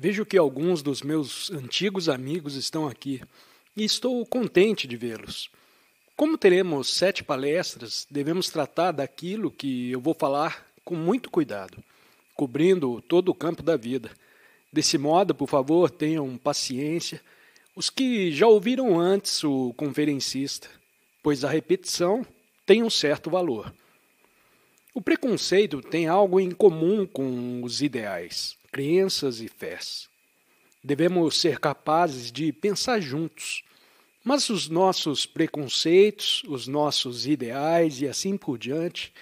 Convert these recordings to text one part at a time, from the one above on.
Vejo que alguns dos meus antigos amigos estão aqui e estou contente de vê-los. Como teremos sete palestras, devemos tratar daquilo que eu vou falar com muito cuidado, cobrindo todo o campo da vida. Desse modo, por favor, tenham paciência. Os que já ouviram antes o conferencista, pois a repetição tem um certo valor. O preconceito tem algo em comum com os ideais crenças e fés. Devemos ser capazes de pensar juntos, mas os nossos preconceitos, os nossos ideais e assim por diante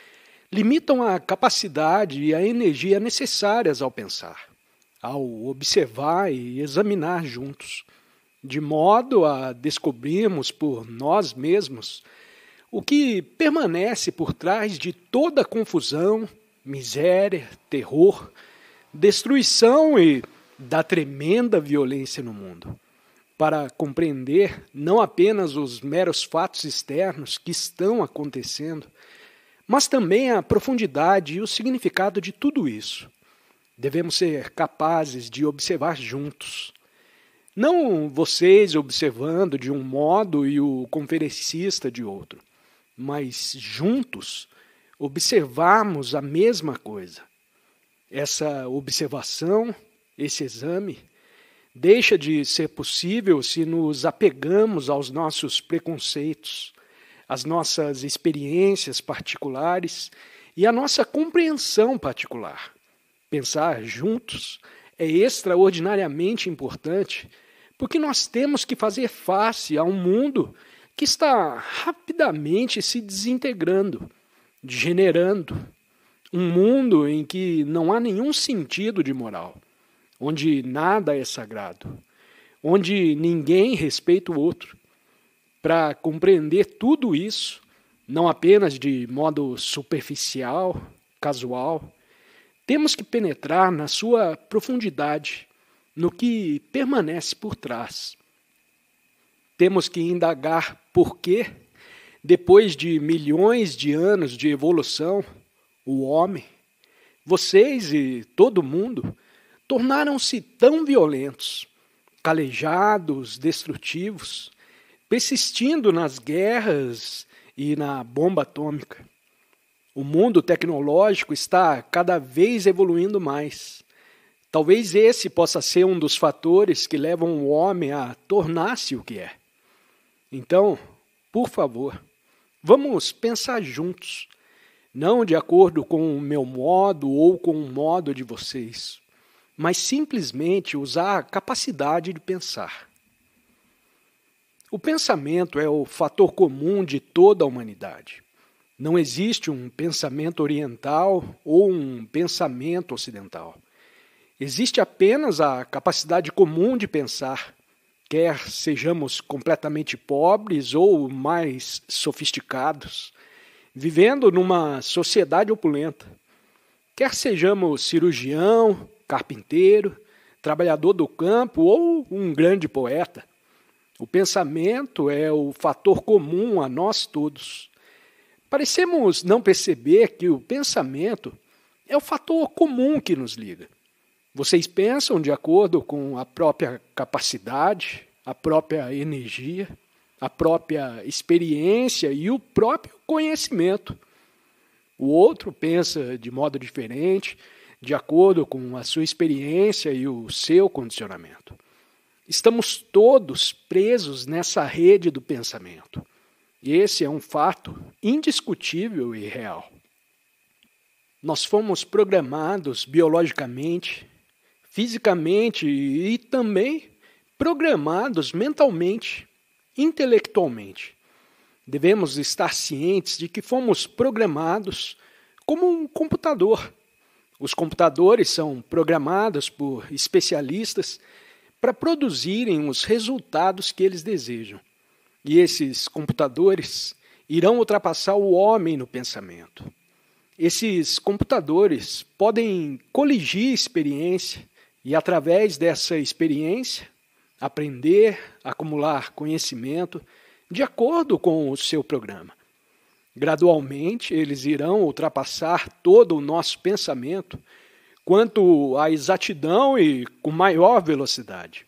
limitam a capacidade e a energia necessárias ao pensar, ao observar e examinar juntos, de modo a descobrirmos por nós mesmos o que permanece por trás de toda confusão, miséria, terror destruição e da tremenda violência no mundo. Para compreender não apenas os meros fatos externos que estão acontecendo, mas também a profundidade e o significado de tudo isso. Devemos ser capazes de observar juntos. Não vocês observando de um modo e o conferencista de outro, mas juntos observarmos a mesma coisa essa observação, esse exame, deixa de ser possível se nos apegamos aos nossos preconceitos, às nossas experiências particulares e à nossa compreensão particular. Pensar juntos é extraordinariamente importante porque nós temos que fazer face a um mundo que está rapidamente se desintegrando, degenerando um mundo em que não há nenhum sentido de moral, onde nada é sagrado, onde ninguém respeita o outro. Para compreender tudo isso, não apenas de modo superficial, casual, temos que penetrar na sua profundidade, no que permanece por trás. Temos que indagar por que, depois de milhões de anos de evolução, o homem, vocês e todo mundo, tornaram-se tão violentos, calejados, destrutivos, persistindo nas guerras e na bomba atômica. O mundo tecnológico está cada vez evoluindo mais. Talvez esse possa ser um dos fatores que levam o homem a tornar-se o que é. Então, por favor, vamos pensar juntos não de acordo com o meu modo ou com o modo de vocês, mas simplesmente usar a capacidade de pensar. O pensamento é o fator comum de toda a humanidade. Não existe um pensamento oriental ou um pensamento ocidental. Existe apenas a capacidade comum de pensar, quer sejamos completamente pobres ou mais sofisticados vivendo numa sociedade opulenta. Quer sejamos cirurgião, carpinteiro, trabalhador do campo ou um grande poeta, o pensamento é o fator comum a nós todos. Parecemos não perceber que o pensamento é o fator comum que nos liga. Vocês pensam de acordo com a própria capacidade, a própria energia, a própria experiência e o próprio conhecimento. O outro pensa de modo diferente, de acordo com a sua experiência e o seu condicionamento. Estamos todos presos nessa rede do pensamento. E esse é um fato indiscutível e real. Nós fomos programados biologicamente, fisicamente e também programados mentalmente, intelectualmente Devemos estar cientes de que fomos programados como um computador. Os computadores são programados por especialistas para produzirem os resultados que eles desejam. E esses computadores irão ultrapassar o homem no pensamento. Esses computadores podem coligir experiência e, através dessa experiência, aprender, acumular conhecimento de acordo com o seu programa. Gradualmente, eles irão ultrapassar todo o nosso pensamento quanto à exatidão e com maior velocidade.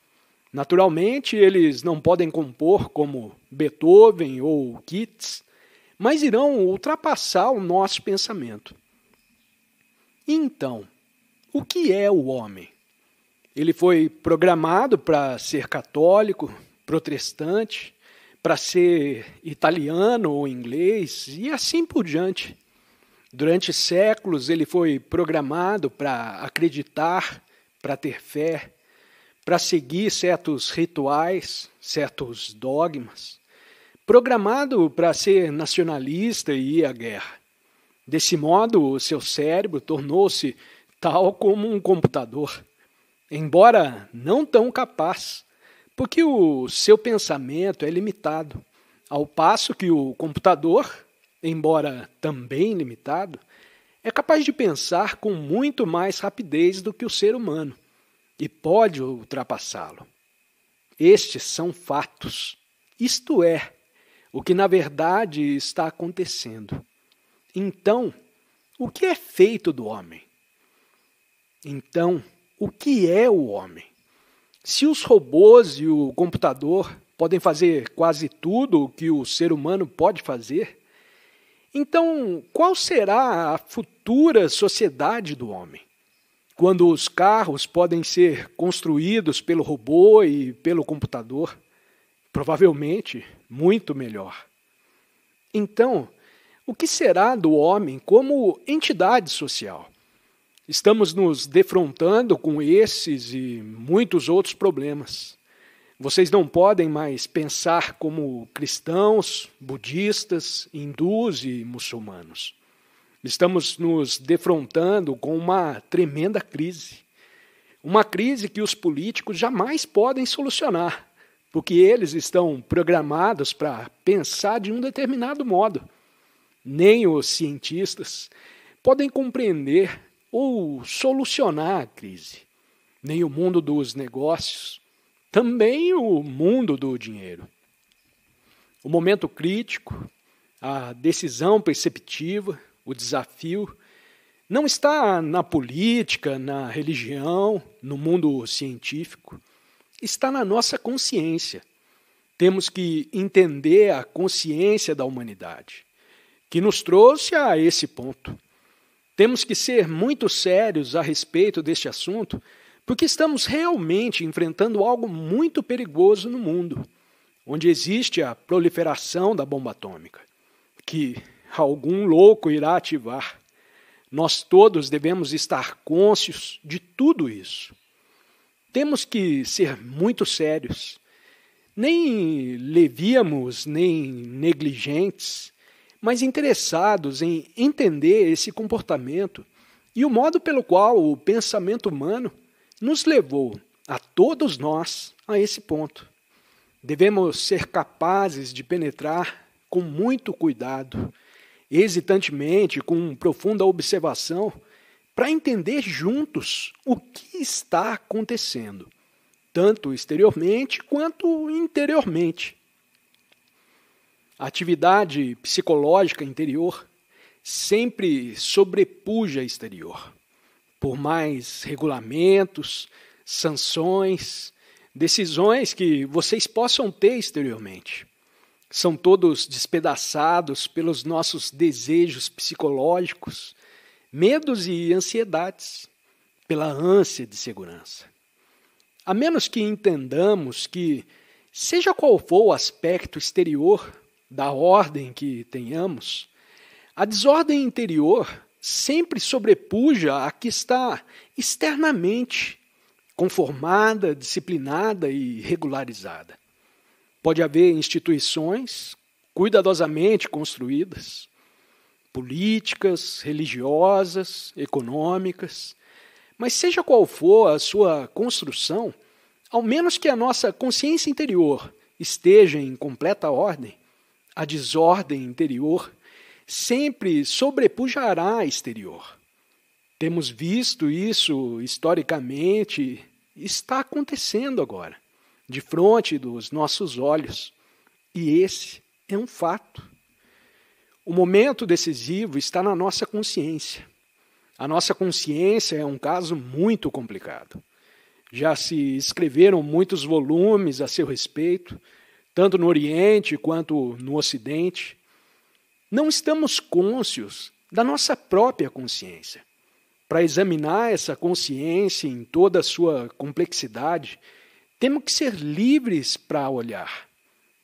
Naturalmente, eles não podem compor como Beethoven ou Keats, mas irão ultrapassar o nosso pensamento. Então, o que é o homem? Ele foi programado para ser católico, protestante, para ser italiano ou inglês e assim por diante. Durante séculos ele foi programado para acreditar, para ter fé, para seguir certos rituais, certos dogmas, programado para ser nacionalista e ir à guerra. Desse modo, o seu cérebro tornou-se tal como um computador, embora não tão capaz porque o seu pensamento é limitado, ao passo que o computador, embora também limitado, é capaz de pensar com muito mais rapidez do que o ser humano e pode ultrapassá-lo. Estes são fatos, isto é, o que na verdade está acontecendo. Então, o que é feito do homem? Então, o que é o homem? Se os robôs e o computador podem fazer quase tudo o que o ser humano pode fazer, então qual será a futura sociedade do homem? Quando os carros podem ser construídos pelo robô e pelo computador? Provavelmente muito melhor. Então, o que será do homem como entidade social? Estamos nos defrontando com esses e muitos outros problemas. Vocês não podem mais pensar como cristãos, budistas, hindus e muçulmanos. Estamos nos defrontando com uma tremenda crise. Uma crise que os políticos jamais podem solucionar, porque eles estão programados para pensar de um determinado modo. Nem os cientistas podem compreender ou solucionar a crise, nem o mundo dos negócios, também o mundo do dinheiro. O momento crítico, a decisão perceptiva, o desafio, não está na política, na religião, no mundo científico. Está na nossa consciência. Temos que entender a consciência da humanidade, que nos trouxe a esse ponto. Temos que ser muito sérios a respeito deste assunto, porque estamos realmente enfrentando algo muito perigoso no mundo, onde existe a proliferação da bomba atômica, que algum louco irá ativar. Nós todos devemos estar conscientes de tudo isso. Temos que ser muito sérios, nem levíamos, nem negligentes mas interessados em entender esse comportamento e o modo pelo qual o pensamento humano nos levou, a todos nós, a esse ponto. Devemos ser capazes de penetrar com muito cuidado, hesitantemente, com profunda observação, para entender juntos o que está acontecendo, tanto exteriormente quanto interiormente. A atividade psicológica interior sempre sobrepuja a exterior. Por mais regulamentos, sanções, decisões que vocês possam ter exteriormente. São todos despedaçados pelos nossos desejos psicológicos, medos e ansiedades, pela ânsia de segurança. A menos que entendamos que, seja qual for o aspecto exterior da ordem que tenhamos, a desordem interior sempre sobrepuja a que está externamente conformada, disciplinada e regularizada. Pode haver instituições cuidadosamente construídas, políticas, religiosas, econômicas, mas seja qual for a sua construção, ao menos que a nossa consciência interior esteja em completa ordem, a desordem interior sempre sobrepujará a exterior. Temos visto isso historicamente, está acontecendo agora, de frente dos nossos olhos, e esse é um fato. O momento decisivo está na nossa consciência. A nossa consciência é um caso muito complicado. Já se escreveram muitos volumes a seu respeito tanto no Oriente quanto no Ocidente, não estamos cônscios da nossa própria consciência. Para examinar essa consciência em toda a sua complexidade, temos que ser livres para olhar,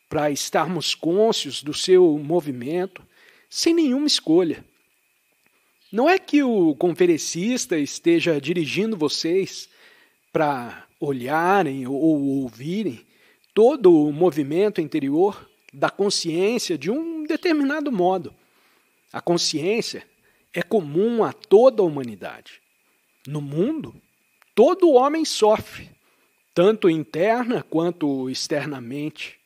para estarmos cônscios do seu movimento, sem nenhuma escolha. Não é que o conferencista esteja dirigindo vocês para olharem ou ouvirem todo o movimento interior da consciência de um determinado modo. A consciência é comum a toda a humanidade. No mundo, todo homem sofre, tanto interna quanto externamente.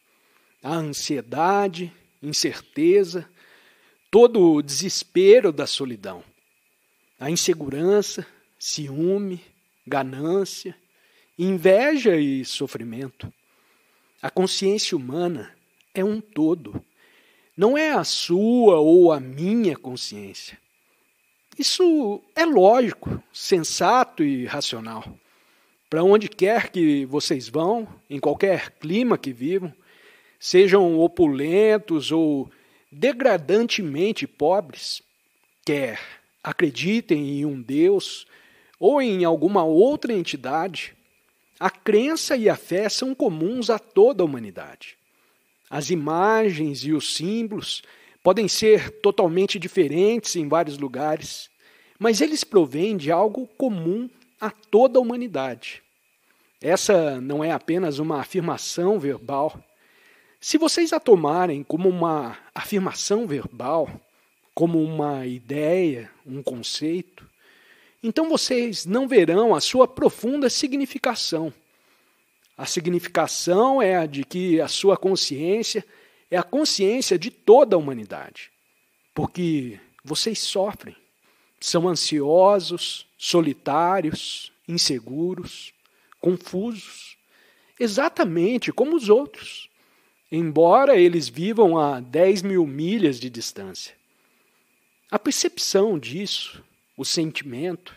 A ansiedade, incerteza, todo o desespero da solidão, a insegurança, ciúme, ganância, inveja e sofrimento. A consciência humana é um todo. Não é a sua ou a minha consciência. Isso é lógico, sensato e racional. Para onde quer que vocês vão, em qualquer clima que vivam, sejam opulentos ou degradantemente pobres, quer acreditem em um Deus ou em alguma outra entidade, a crença e a fé são comuns a toda a humanidade. As imagens e os símbolos podem ser totalmente diferentes em vários lugares, mas eles provêm de algo comum a toda a humanidade. Essa não é apenas uma afirmação verbal. Se vocês a tomarem como uma afirmação verbal, como uma ideia, um conceito, então vocês não verão a sua profunda significação. A significação é a de que a sua consciência é a consciência de toda a humanidade, porque vocês sofrem, são ansiosos, solitários, inseguros, confusos, exatamente como os outros, embora eles vivam a 10 mil milhas de distância. A percepção disso o sentimento.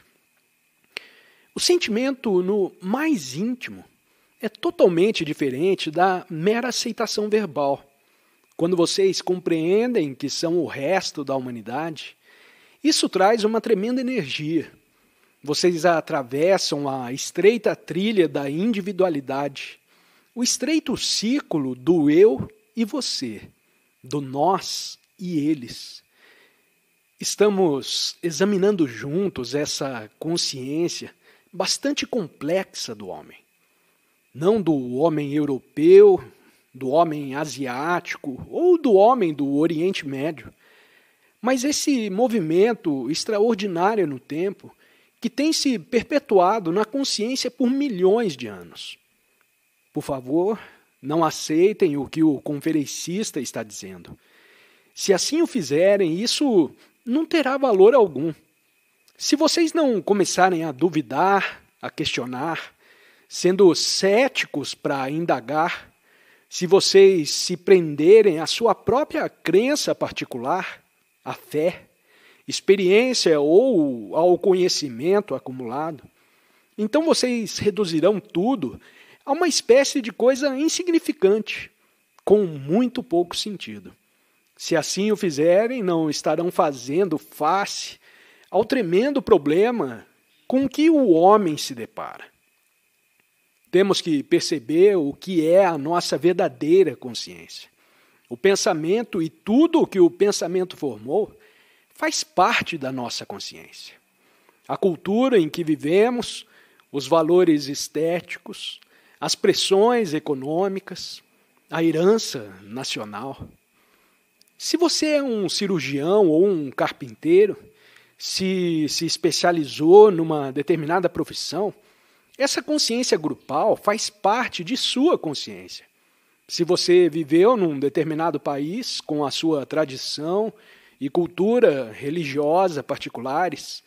O sentimento, no mais íntimo, é totalmente diferente da mera aceitação verbal. Quando vocês compreendem que são o resto da humanidade, isso traz uma tremenda energia. Vocês atravessam a estreita trilha da individualidade, o estreito círculo do eu e você, do nós e eles. Estamos examinando juntos essa consciência bastante complexa do homem. Não do homem europeu, do homem asiático ou do homem do Oriente Médio, mas esse movimento extraordinário no tempo que tem se perpetuado na consciência por milhões de anos. Por favor, não aceitem o que o conferencista está dizendo. Se assim o fizerem, isso não terá valor algum. Se vocês não começarem a duvidar, a questionar, sendo céticos para indagar, se vocês se prenderem à sua própria crença particular, à fé, experiência ou ao conhecimento acumulado, então vocês reduzirão tudo a uma espécie de coisa insignificante, com muito pouco sentido. Se assim o fizerem, não estarão fazendo face ao tremendo problema com que o homem se depara. Temos que perceber o que é a nossa verdadeira consciência. O pensamento e tudo o que o pensamento formou faz parte da nossa consciência. A cultura em que vivemos, os valores estéticos, as pressões econômicas, a herança nacional se você é um cirurgião ou um carpinteiro, se, se especializou numa determinada profissão, essa consciência grupal faz parte de sua consciência. Se você viveu num determinado país com a sua tradição e cultura religiosa particulares,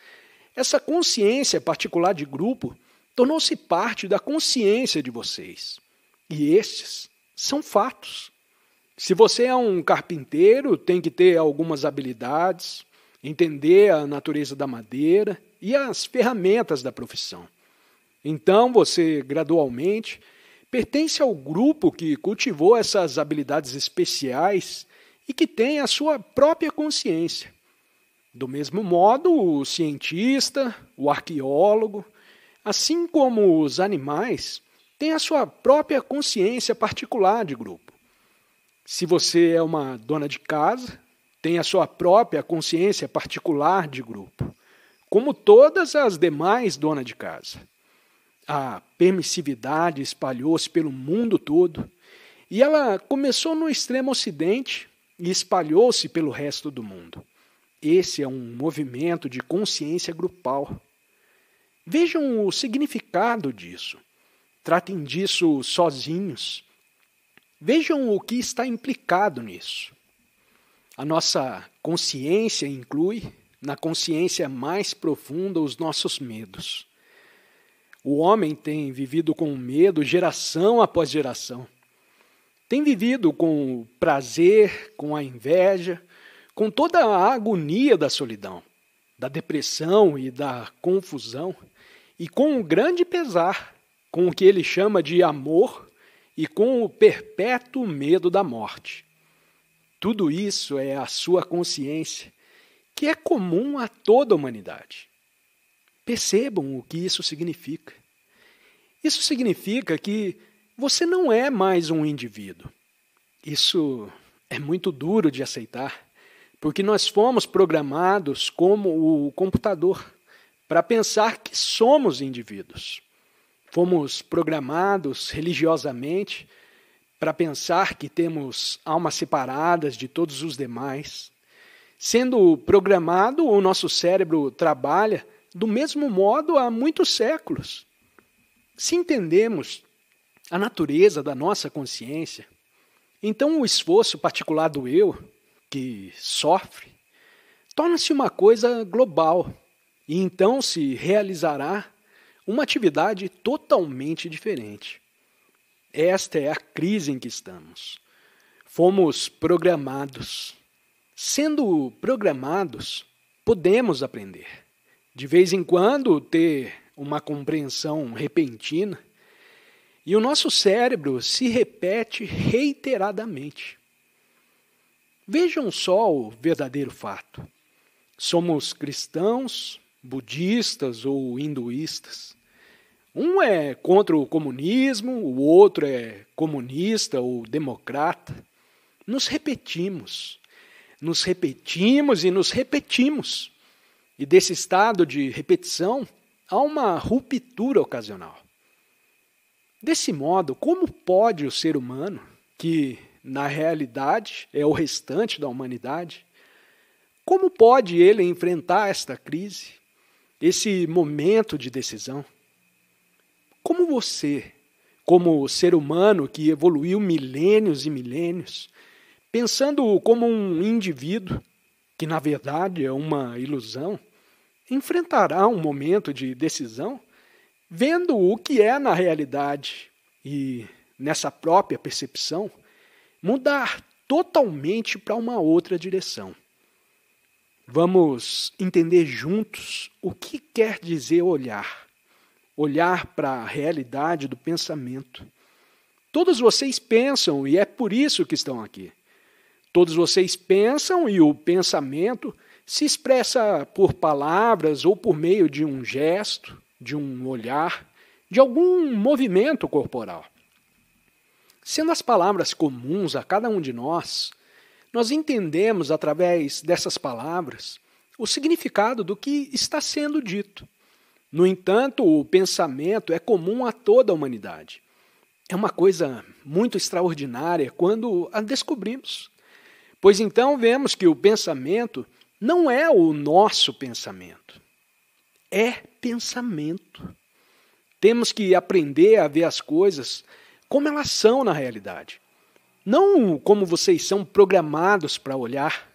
essa consciência particular de grupo tornou-se parte da consciência de vocês. E estes são fatos. Se você é um carpinteiro, tem que ter algumas habilidades, entender a natureza da madeira e as ferramentas da profissão. Então você gradualmente pertence ao grupo que cultivou essas habilidades especiais e que tem a sua própria consciência. Do mesmo modo, o cientista, o arqueólogo, assim como os animais, tem a sua própria consciência particular de grupo se você é uma dona de casa, tem a sua própria consciência particular de grupo, como todas as demais donas de casa. A permissividade espalhou-se pelo mundo todo e ela começou no extremo ocidente e espalhou-se pelo resto do mundo. Esse é um movimento de consciência grupal. Vejam o significado disso. Tratem disso sozinhos Vejam o que está implicado nisso. A nossa consciência inclui, na consciência mais profunda, os nossos medos. O homem tem vivido com medo geração após geração. Tem vivido com o prazer, com a inveja, com toda a agonia da solidão, da depressão e da confusão, e com um grande pesar com o que ele chama de amor e com o perpétuo medo da morte. Tudo isso é a sua consciência, que é comum a toda a humanidade. Percebam o que isso significa. Isso significa que você não é mais um indivíduo. Isso é muito duro de aceitar, porque nós fomos programados como o computador para pensar que somos indivíduos. Fomos programados religiosamente para pensar que temos almas separadas de todos os demais. Sendo programado, o nosso cérebro trabalha do mesmo modo há muitos séculos. Se entendemos a natureza da nossa consciência, então o esforço particular do eu, que sofre, torna-se uma coisa global e então se realizará uma atividade totalmente diferente. Esta é a crise em que estamos. Fomos programados. Sendo programados, podemos aprender. De vez em quando, ter uma compreensão repentina. E o nosso cérebro se repete reiteradamente. Vejam só o verdadeiro fato. Somos cristãos, budistas ou hinduístas. Um é contra o comunismo, o outro é comunista ou democrata. Nos repetimos, nos repetimos e nos repetimos. E desse estado de repetição há uma ruptura ocasional. Desse modo, como pode o ser humano, que na realidade é o restante da humanidade, como pode ele enfrentar esta crise? esse momento de decisão. Como você, como ser humano que evoluiu milênios e milênios, pensando como um indivíduo, que na verdade é uma ilusão, enfrentará um momento de decisão vendo o que é na realidade e nessa própria percepção mudar totalmente para uma outra direção. Vamos entender juntos o que quer dizer olhar. Olhar para a realidade do pensamento. Todos vocês pensam e é por isso que estão aqui. Todos vocês pensam e o pensamento se expressa por palavras ou por meio de um gesto, de um olhar, de algum movimento corporal. Sendo as palavras comuns a cada um de nós, nós entendemos através dessas palavras o significado do que está sendo dito. No entanto, o pensamento é comum a toda a humanidade. É uma coisa muito extraordinária quando a descobrimos. Pois então vemos que o pensamento não é o nosso pensamento, é pensamento. Temos que aprender a ver as coisas como elas são na realidade não como vocês são programados para olhar.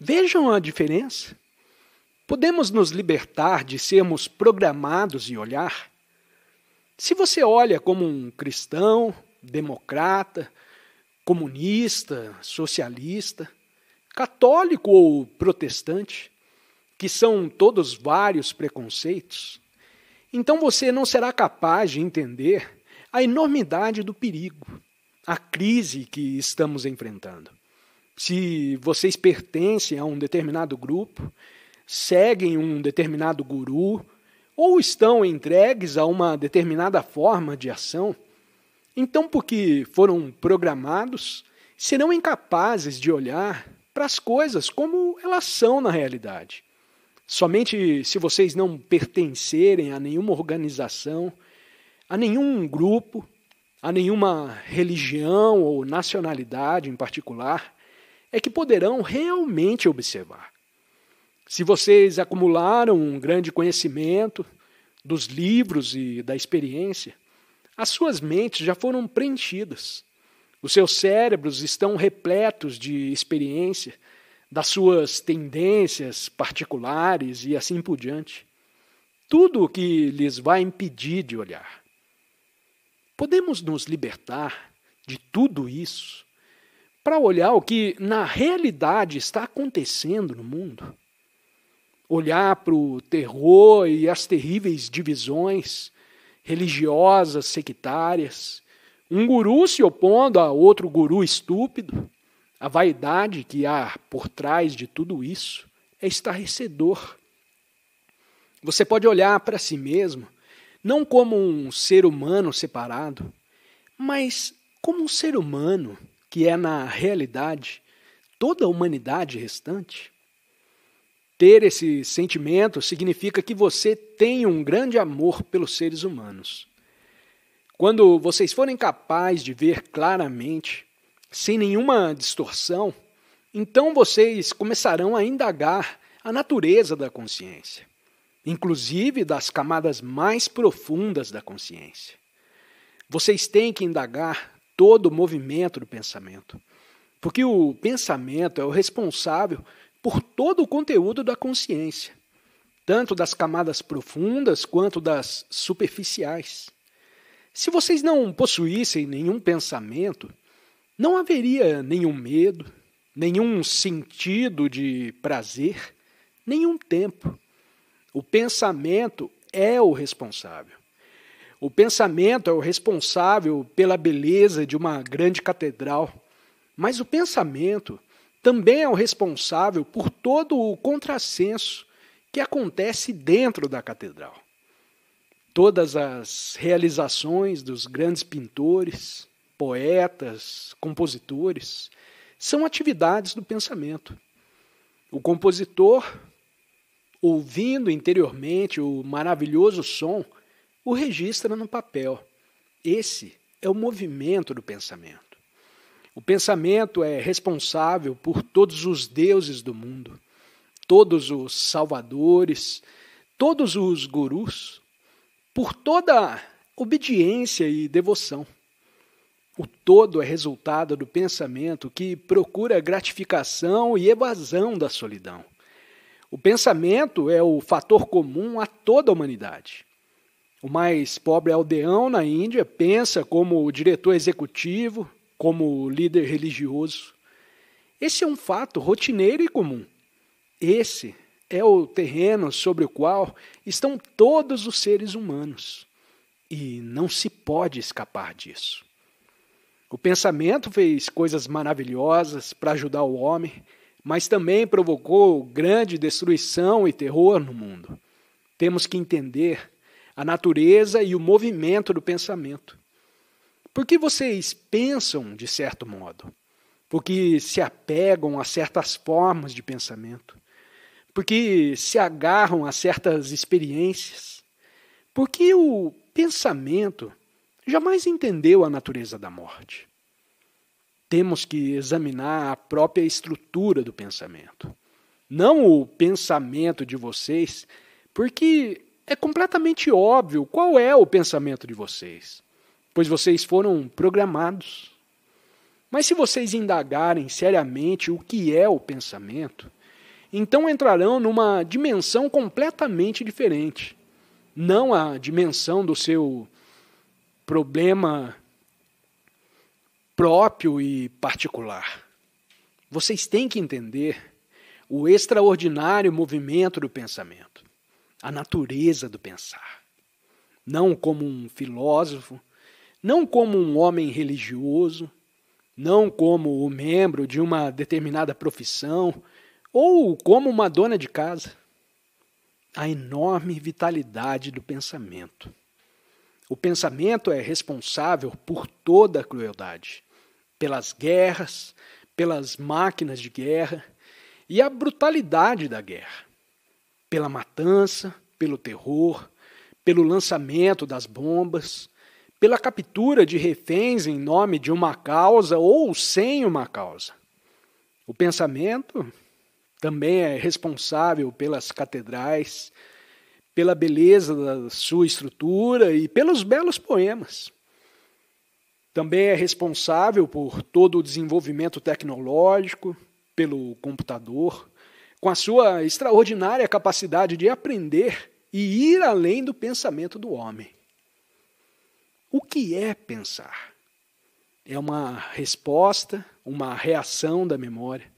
Vejam a diferença. Podemos nos libertar de sermos programados e olhar? Se você olha como um cristão, democrata, comunista, socialista, católico ou protestante, que são todos vários preconceitos, então você não será capaz de entender a enormidade do perigo a crise que estamos enfrentando. Se vocês pertencem a um determinado grupo, seguem um determinado guru, ou estão entregues a uma determinada forma de ação, então, porque foram programados, serão incapazes de olhar para as coisas como elas são na realidade. Somente se vocês não pertencerem a nenhuma organização, a nenhum grupo, a nenhuma religião ou nacionalidade em particular, é que poderão realmente observar. Se vocês acumularam um grande conhecimento dos livros e da experiência, as suas mentes já foram preenchidas. Os seus cérebros estão repletos de experiência, das suas tendências particulares e assim por diante. Tudo o que lhes vai impedir de olhar. Podemos nos libertar de tudo isso para olhar o que na realidade está acontecendo no mundo. Olhar para o terror e as terríveis divisões religiosas, sectárias, um guru se opondo a outro guru estúpido. A vaidade que há por trás de tudo isso é estarrecedor. Você pode olhar para si mesmo não como um ser humano separado, mas como um ser humano que é, na realidade, toda a humanidade restante. Ter esse sentimento significa que você tem um grande amor pelos seres humanos. Quando vocês forem capazes de ver claramente, sem nenhuma distorção, então vocês começarão a indagar a natureza da consciência inclusive das camadas mais profundas da consciência. Vocês têm que indagar todo o movimento do pensamento, porque o pensamento é o responsável por todo o conteúdo da consciência, tanto das camadas profundas quanto das superficiais. Se vocês não possuíssem nenhum pensamento, não haveria nenhum medo, nenhum sentido de prazer, nenhum tempo o pensamento é o responsável. O pensamento é o responsável pela beleza de uma grande catedral, mas o pensamento também é o responsável por todo o contrassenso que acontece dentro da catedral. Todas as realizações dos grandes pintores, poetas, compositores são atividades do pensamento. O compositor ouvindo interiormente o maravilhoso som, o registra no papel. Esse é o movimento do pensamento. O pensamento é responsável por todos os deuses do mundo, todos os salvadores, todos os gurus, por toda obediência e devoção. O todo é resultado do pensamento que procura gratificação e evasão da solidão. O pensamento é o fator comum a toda a humanidade. O mais pobre aldeão na Índia pensa como o diretor executivo, como o líder religioso. Esse é um fato rotineiro e comum. Esse é o terreno sobre o qual estão todos os seres humanos. E não se pode escapar disso. O pensamento fez coisas maravilhosas para ajudar o homem mas também provocou grande destruição e terror no mundo. Temos que entender a natureza e o movimento do pensamento. Por que vocês pensam de certo modo? Porque se apegam a certas formas de pensamento? Porque se agarram a certas experiências? Porque o pensamento jamais entendeu a natureza da morte temos que examinar a própria estrutura do pensamento. Não o pensamento de vocês, porque é completamente óbvio qual é o pensamento de vocês, pois vocês foram programados. Mas se vocês indagarem seriamente o que é o pensamento, então entrarão numa dimensão completamente diferente. Não a dimensão do seu problema próprio e particular. Vocês têm que entender o extraordinário movimento do pensamento, a natureza do pensar. Não como um filósofo, não como um homem religioso, não como o membro de uma determinada profissão ou como uma dona de casa. A enorme vitalidade do pensamento. O pensamento é responsável por toda a crueldade pelas guerras, pelas máquinas de guerra e a brutalidade da guerra, pela matança, pelo terror, pelo lançamento das bombas, pela captura de reféns em nome de uma causa ou sem uma causa. O pensamento também é responsável pelas catedrais, pela beleza da sua estrutura e pelos belos poemas. Também é responsável por todo o desenvolvimento tecnológico, pelo computador, com a sua extraordinária capacidade de aprender e ir além do pensamento do homem. O que é pensar? É uma resposta, uma reação da memória.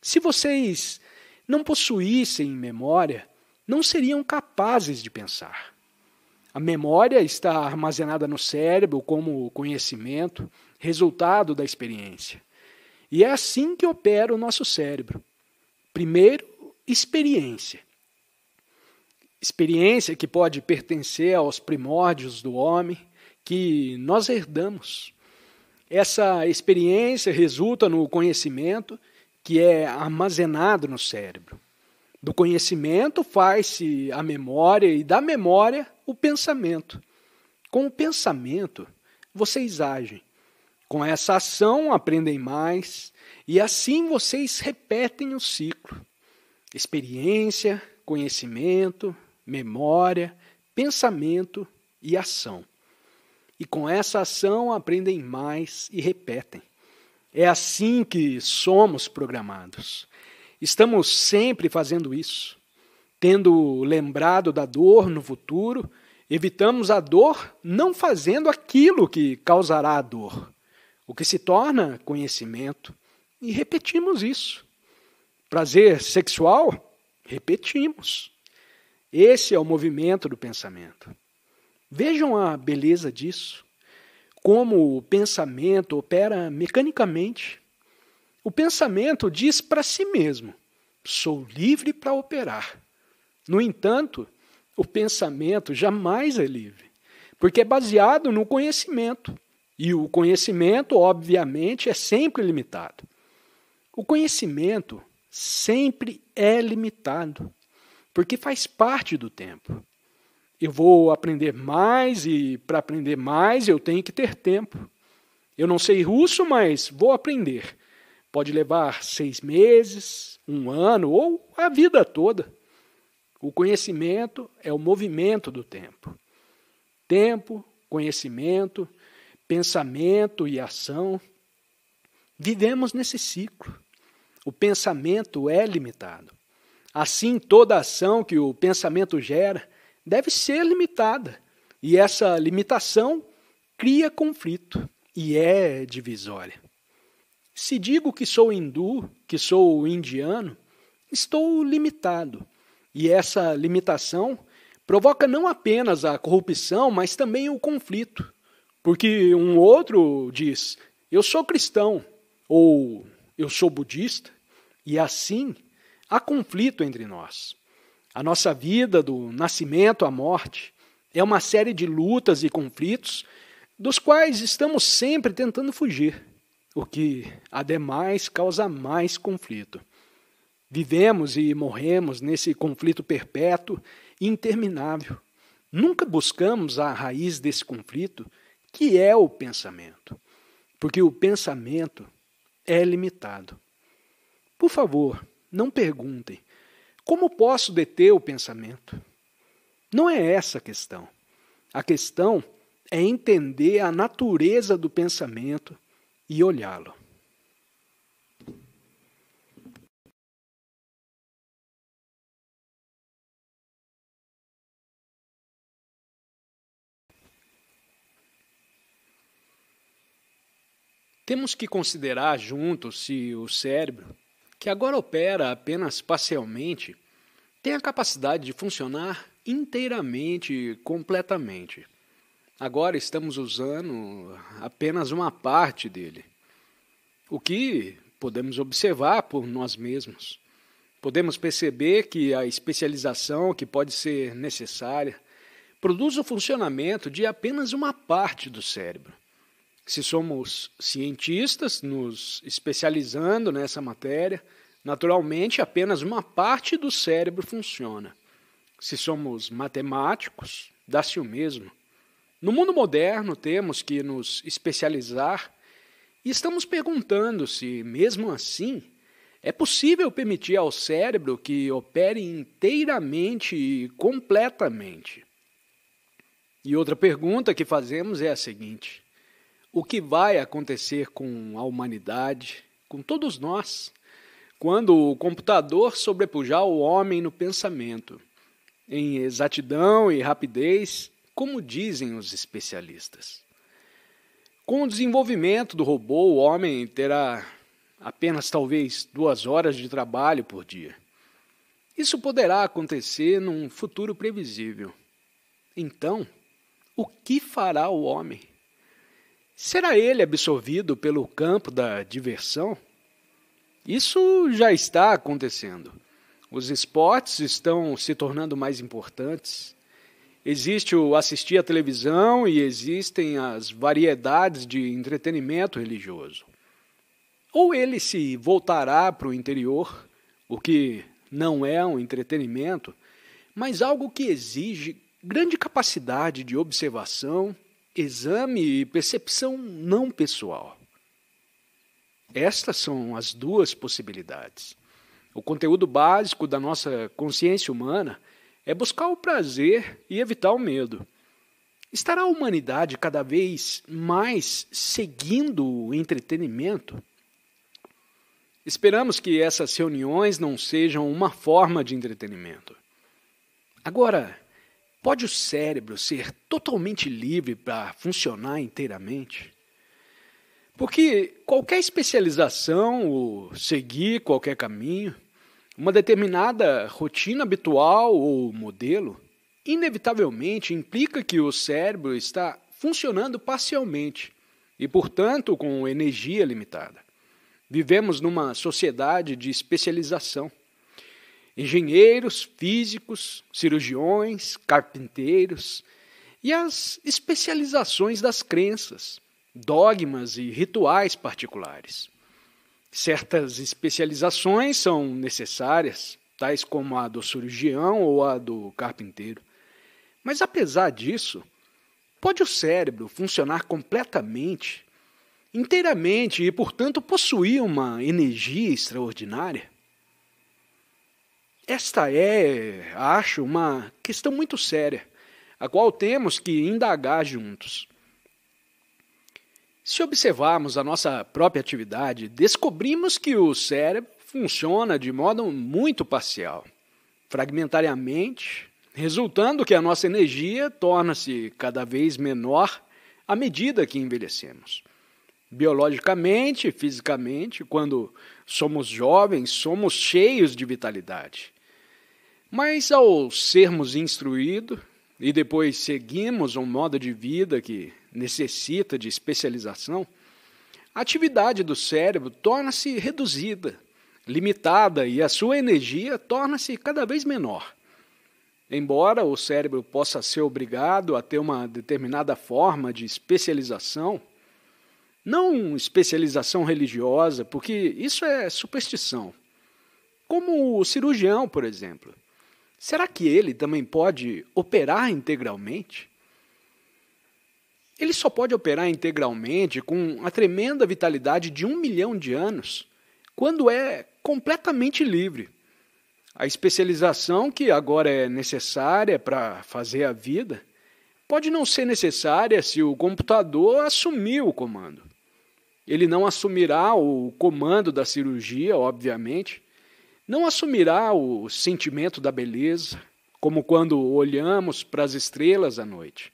Se vocês não possuíssem memória, não seriam capazes de pensar. A memória está armazenada no cérebro como conhecimento, resultado da experiência. E é assim que opera o nosso cérebro. Primeiro, experiência. Experiência que pode pertencer aos primórdios do homem, que nós herdamos. Essa experiência resulta no conhecimento que é armazenado no cérebro. Do conhecimento faz-se a memória e da memória o pensamento. Com o pensamento, vocês agem. Com essa ação, aprendem mais e assim vocês repetem o ciclo. Experiência, conhecimento, memória, pensamento e ação. E com essa ação aprendem mais e repetem. É assim que somos programados. Estamos sempre fazendo isso. Tendo lembrado da dor no futuro, evitamos a dor não fazendo aquilo que causará a dor, o que se torna conhecimento. E repetimos isso. Prazer sexual? Repetimos. Esse é o movimento do pensamento. Vejam a beleza disso. Como o pensamento opera mecanicamente o pensamento diz para si mesmo: sou livre para operar. No entanto, o pensamento jamais é livre, porque é baseado no conhecimento. E o conhecimento, obviamente, é sempre limitado. O conhecimento sempre é limitado, porque faz parte do tempo. Eu vou aprender mais e para aprender mais eu tenho que ter tempo. Eu não sei russo, mas vou aprender. Pode levar seis meses, um ano ou a vida toda. O conhecimento é o movimento do tempo. Tempo, conhecimento, pensamento e ação. Vivemos nesse ciclo. O pensamento é limitado. Assim, toda ação que o pensamento gera deve ser limitada. E essa limitação cria conflito e é divisória. Se digo que sou hindu, que sou indiano, estou limitado. E essa limitação provoca não apenas a corrupção, mas também o conflito. Porque um outro diz: eu sou cristão, ou eu sou budista, e assim há conflito entre nós. A nossa vida, do nascimento à morte, é uma série de lutas e conflitos dos quais estamos sempre tentando fugir o que ademais causa mais conflito. Vivemos e morremos nesse conflito perpétuo e interminável. Nunca buscamos a raiz desse conflito, que é o pensamento, porque o pensamento é limitado. Por favor, não perguntem como posso deter o pensamento. Não é essa a questão. A questão é entender a natureza do pensamento e olhá-lo. Temos que considerar juntos se o cérebro, que agora opera apenas parcialmente, tem a capacidade de funcionar inteiramente, completamente. Agora estamos usando apenas uma parte dele, o que podemos observar por nós mesmos. Podemos perceber que a especialização que pode ser necessária produz o funcionamento de apenas uma parte do cérebro. Se somos cientistas, nos especializando nessa matéria, naturalmente apenas uma parte do cérebro funciona. Se somos matemáticos, dá-se o mesmo. No mundo moderno, temos que nos especializar e estamos perguntando se, mesmo assim, é possível permitir ao cérebro que opere inteiramente e completamente. E outra pergunta que fazemos é a seguinte: o que vai acontecer com a humanidade, com todos nós, quando o computador sobrepujar o homem no pensamento, em exatidão e rapidez? como dizem os especialistas. Com o desenvolvimento do robô, o homem terá apenas talvez duas horas de trabalho por dia. Isso poderá acontecer num futuro previsível. Então, o que fará o homem? Será ele absorvido pelo campo da diversão? Isso já está acontecendo. Os esportes estão se tornando mais importantes. Existe o assistir à televisão e existem as variedades de entretenimento religioso. Ou ele se voltará para o interior, o que não é um entretenimento, mas algo que exige grande capacidade de observação, exame e percepção não pessoal. Estas são as duas possibilidades. O conteúdo básico da nossa consciência humana é buscar o prazer e evitar o medo. Estará a humanidade cada vez mais seguindo o entretenimento? Esperamos que essas reuniões não sejam uma forma de entretenimento. Agora, pode o cérebro ser totalmente livre para funcionar inteiramente? Porque qualquer especialização ou seguir qualquer caminho uma determinada rotina habitual ou modelo inevitavelmente implica que o cérebro está funcionando parcialmente e, portanto, com energia limitada. Vivemos numa sociedade de especialização. Engenheiros, físicos, cirurgiões, carpinteiros e as especializações das crenças, dogmas e rituais particulares. Certas especializações são necessárias, tais como a do cirurgião ou a do carpinteiro. Mas apesar disso, pode o cérebro funcionar completamente, inteiramente e, portanto, possuir uma energia extraordinária? Esta é, acho, uma questão muito séria, a qual temos que indagar juntos. Se observarmos a nossa própria atividade, descobrimos que o cérebro funciona de modo muito parcial, fragmentariamente, resultando que a nossa energia torna-se cada vez menor à medida que envelhecemos. Biologicamente, fisicamente, quando somos jovens, somos cheios de vitalidade. Mas ao sermos instruídos e depois seguimos um modo de vida que necessita de especialização, a atividade do cérebro torna-se reduzida, limitada e a sua energia torna-se cada vez menor. Embora o cérebro possa ser obrigado a ter uma determinada forma de especialização, não especialização religiosa, porque isso é superstição. Como o cirurgião, por exemplo. Será que ele também pode operar integralmente? ele só pode operar integralmente com a tremenda vitalidade de um milhão de anos quando é completamente livre. A especialização que agora é necessária para fazer a vida pode não ser necessária se o computador assumir o comando. Ele não assumirá o comando da cirurgia, obviamente, não assumirá o sentimento da beleza, como quando olhamos para as estrelas à noite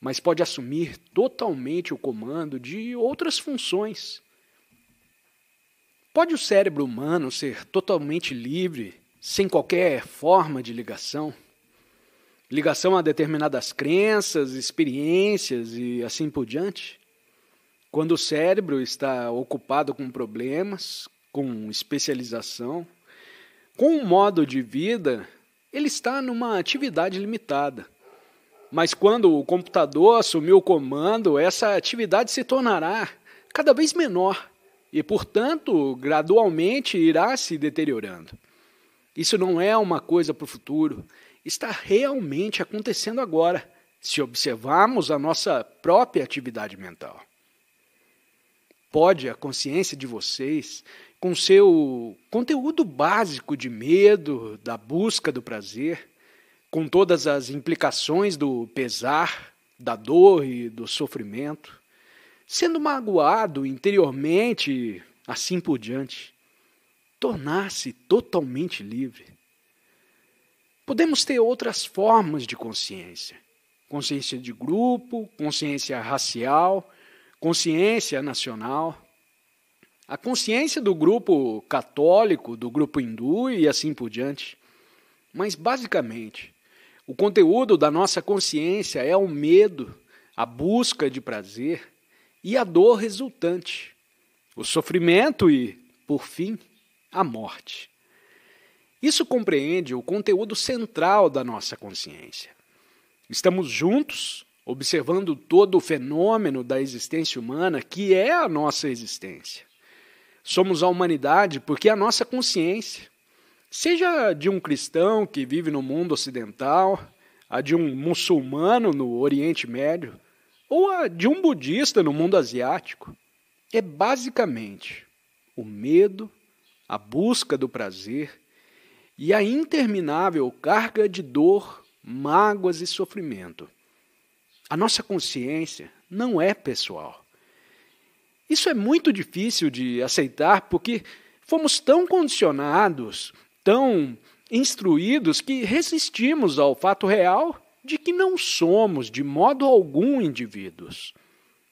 mas pode assumir totalmente o comando de outras funções. Pode o cérebro humano ser totalmente livre, sem qualquer forma de ligação? Ligação a determinadas crenças, experiências e assim por diante? Quando o cérebro está ocupado com problemas, com especialização, com um modo de vida, ele está numa atividade limitada mas quando o computador assumiu o comando, essa atividade se tornará cada vez menor e, portanto, gradualmente irá se deteriorando. Isso não é uma coisa para o futuro, está realmente acontecendo agora, se observarmos a nossa própria atividade mental. Pode a consciência de vocês, com seu conteúdo básico de medo, da busca do prazer, com todas as implicações do pesar, da dor e do sofrimento, sendo magoado interiormente, assim por diante, tornar-se totalmente livre. Podemos ter outras formas de consciência: consciência de grupo, consciência racial, consciência nacional. A consciência do grupo católico, do grupo hindu e assim por diante. Mas, basicamente, o conteúdo da nossa consciência é o medo, a busca de prazer e a dor resultante, o sofrimento e, por fim, a morte. Isso compreende o conteúdo central da nossa consciência. Estamos juntos, observando todo o fenômeno da existência humana, que é a nossa existência. Somos a humanidade porque a nossa consciência seja de um cristão que vive no mundo ocidental, a de um muçulmano no Oriente Médio, ou a de um budista no mundo asiático, é basicamente o medo, a busca do prazer e a interminável carga de dor, mágoas e sofrimento. A nossa consciência não é pessoal. Isso é muito difícil de aceitar porque fomos tão condicionados tão instruídos que resistimos ao fato real de que não somos de modo algum indivíduos.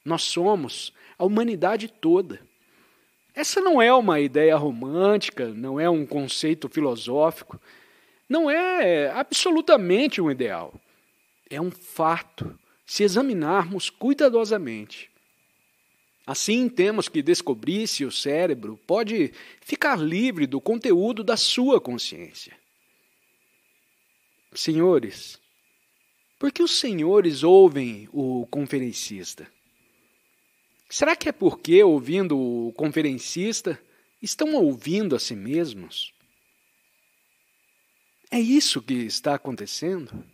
Nós somos a humanidade toda. Essa não é uma ideia romântica, não é um conceito filosófico, não é absolutamente um ideal. É um fato, se examinarmos cuidadosamente. Assim, temos que descobrir se o cérebro pode ficar livre do conteúdo da sua consciência. Senhores, por que os senhores ouvem o conferencista? Será que é porque, ouvindo o conferencista, estão ouvindo a si mesmos? É isso que está acontecendo.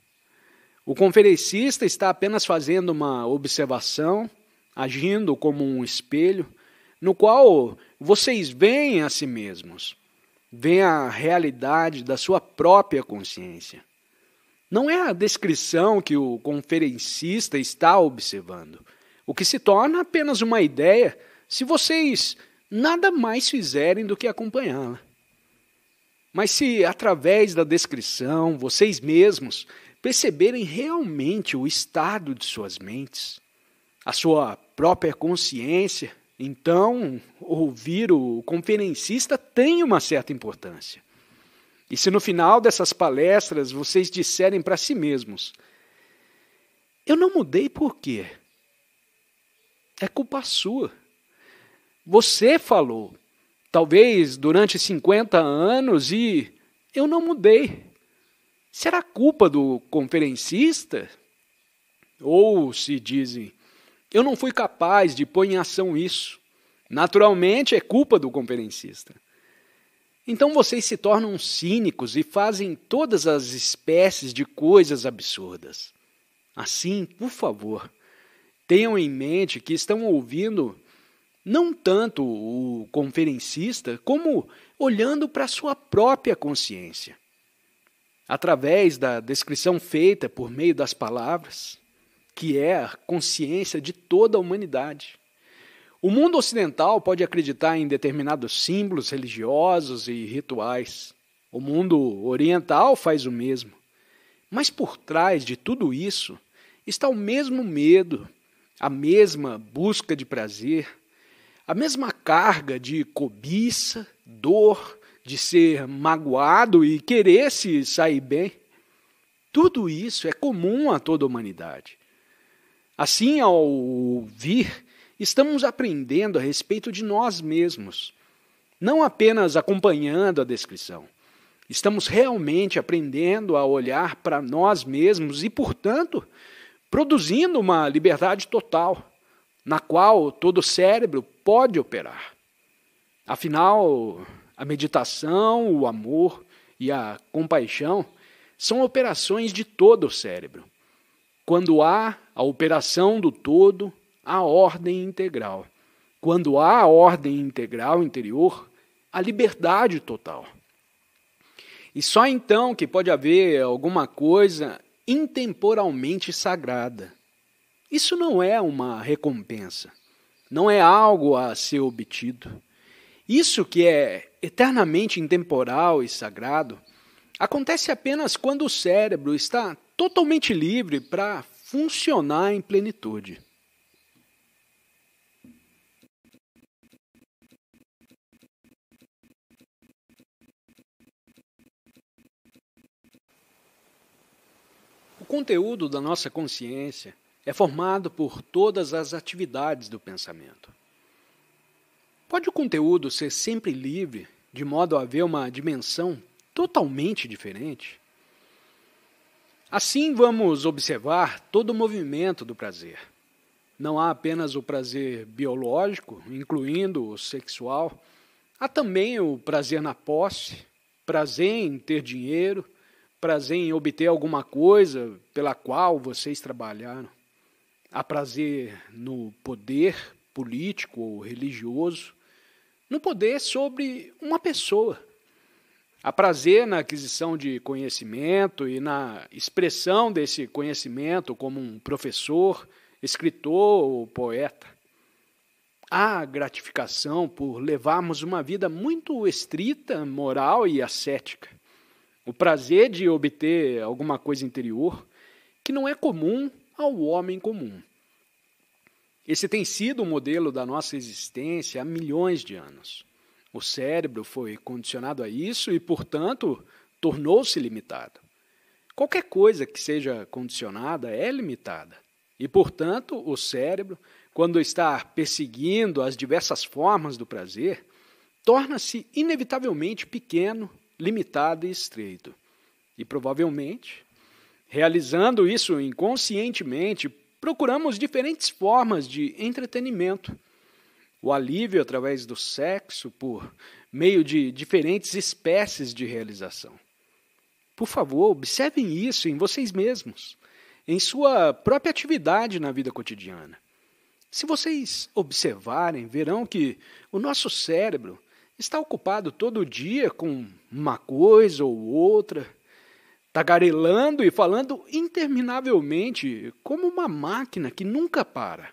O conferencista está apenas fazendo uma observação agindo como um espelho, no qual vocês veem a si mesmos, veem a realidade da sua própria consciência. Não é a descrição que o conferencista está observando, o que se torna apenas uma ideia se vocês nada mais fizerem do que acompanhá-la. Mas se através da descrição vocês mesmos perceberem realmente o estado de suas mentes, a sua própria consciência, então ouvir o conferencista tem uma certa importância. E se no final dessas palestras vocês disserem para si mesmos: Eu não mudei por quê? É culpa sua. Você falou, talvez durante 50 anos, e eu não mudei. Será culpa do conferencista? Ou se dizem, eu não fui capaz de pôr em ação isso. Naturalmente, é culpa do conferencista. Então vocês se tornam cínicos e fazem todas as espécies de coisas absurdas. Assim, por favor, tenham em mente que estão ouvindo não tanto o conferencista, como olhando para a sua própria consciência. Através da descrição feita por meio das palavras, que é a consciência de toda a humanidade. O mundo ocidental pode acreditar em determinados símbolos religiosos e rituais. O mundo oriental faz o mesmo. Mas por trás de tudo isso está o mesmo medo, a mesma busca de prazer, a mesma carga de cobiça, dor, de ser magoado e querer se sair bem. Tudo isso é comum a toda a humanidade. Assim, ao ouvir, estamos aprendendo a respeito de nós mesmos, não apenas acompanhando a descrição. Estamos realmente aprendendo a olhar para nós mesmos e, portanto, produzindo uma liberdade total, na qual todo o cérebro pode operar. Afinal, a meditação, o amor e a compaixão são operações de todo o cérebro. Quando há a operação do todo, a ordem integral. Quando há ordem integral interior, a liberdade total. E só então que pode haver alguma coisa intemporalmente sagrada. Isso não é uma recompensa, não é algo a ser obtido. Isso que é eternamente intemporal e sagrado acontece apenas quando o cérebro está totalmente livre para funcionar em plenitude. O conteúdo da nossa consciência é formado por todas as atividades do pensamento. Pode o conteúdo ser sempre livre, de modo a haver uma dimensão totalmente diferente? Assim vamos observar todo o movimento do prazer. Não há apenas o prazer biológico, incluindo o sexual, há também o prazer na posse, prazer em ter dinheiro, prazer em obter alguma coisa pela qual vocês trabalharam. Há prazer no poder político ou religioso, no poder sobre uma pessoa Há prazer na aquisição de conhecimento e na expressão desse conhecimento como um professor, escritor ou poeta. Há gratificação por levarmos uma vida muito estrita, moral e ascética. O prazer de obter alguma coisa interior que não é comum ao homem comum. Esse tem sido o modelo da nossa existência há milhões de anos. O cérebro foi condicionado a isso e, portanto, tornou-se limitado. Qualquer coisa que seja condicionada é limitada. E, portanto, o cérebro, quando está perseguindo as diversas formas do prazer, torna-se inevitavelmente pequeno, limitado e estreito. E provavelmente, realizando isso inconscientemente, procuramos diferentes formas de entretenimento o alívio através do sexo por meio de diferentes espécies de realização. Por favor, observem isso em vocês mesmos, em sua própria atividade na vida cotidiana. Se vocês observarem, verão que o nosso cérebro está ocupado todo dia com uma coisa ou outra, tagarelando e falando interminavelmente como uma máquina que nunca para.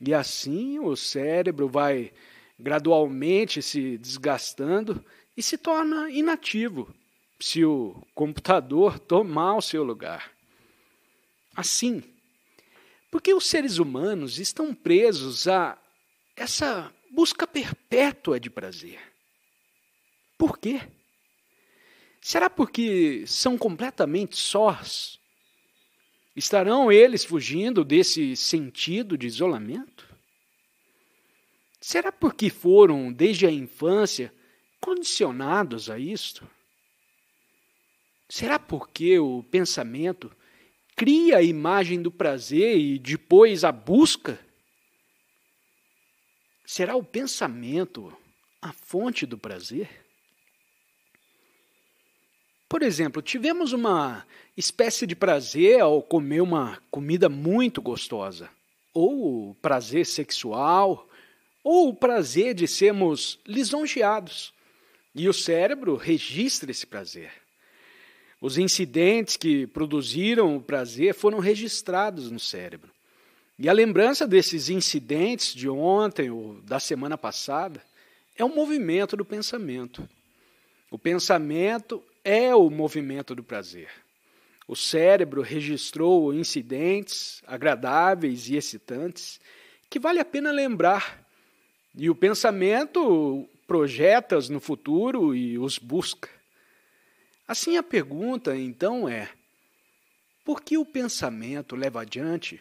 E assim o cérebro vai gradualmente se desgastando e se torna inativo se o computador tomar o seu lugar. Assim, porque os seres humanos estão presos a essa busca perpétua de prazer. Por quê? Será porque são completamente sós Estarão eles fugindo desse sentido de isolamento? Será porque foram, desde a infância, condicionados a isto? Será porque o pensamento cria a imagem do prazer e depois a busca? Será o pensamento a fonte do prazer? Por exemplo, tivemos uma espécie de prazer ao comer uma comida muito gostosa, ou prazer sexual, ou o prazer de sermos lisonjeados. E o cérebro registra esse prazer. Os incidentes que produziram o prazer foram registrados no cérebro. E a lembrança desses incidentes de ontem ou da semana passada é um movimento do pensamento. O pensamento é o movimento do prazer. O cérebro registrou incidentes agradáveis e excitantes que vale a pena lembrar. E o pensamento projeta-os no futuro e os busca. Assim, a pergunta então é: por que o pensamento leva adiante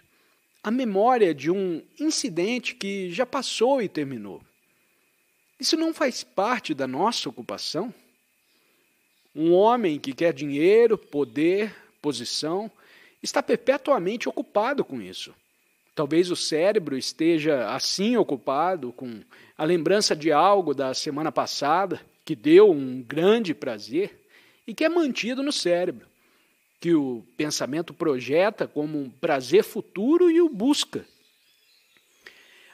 a memória de um incidente que já passou e terminou? Isso não faz parte da nossa ocupação? Um homem que quer dinheiro, poder, posição, está perpetuamente ocupado com isso. Talvez o cérebro esteja assim ocupado com a lembrança de algo da semana passada que deu um grande prazer e que é mantido no cérebro, que o pensamento projeta como um prazer futuro e o busca.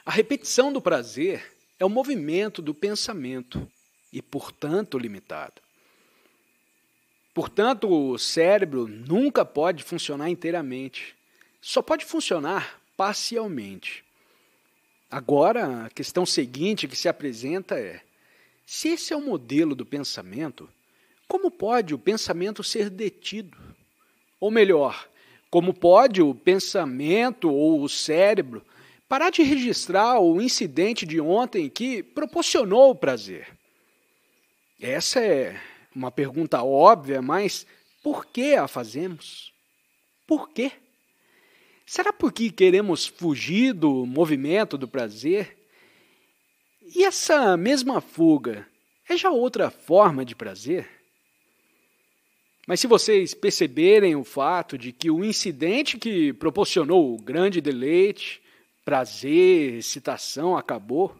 A repetição do prazer é o movimento do pensamento e, portanto, limitado. Portanto, o cérebro nunca pode funcionar inteiramente. Só pode funcionar parcialmente. Agora, a questão seguinte que se apresenta é: se esse é o modelo do pensamento, como pode o pensamento ser detido? Ou melhor, como pode o pensamento ou o cérebro parar de registrar o incidente de ontem que proporcionou o prazer? Essa é uma pergunta óbvia, mas por que a fazemos? Por quê? Será porque queremos fugir do movimento do prazer? E essa mesma fuga é já outra forma de prazer? Mas se vocês perceberem o fato de que o incidente que proporcionou o grande deleite, prazer, excitação acabou,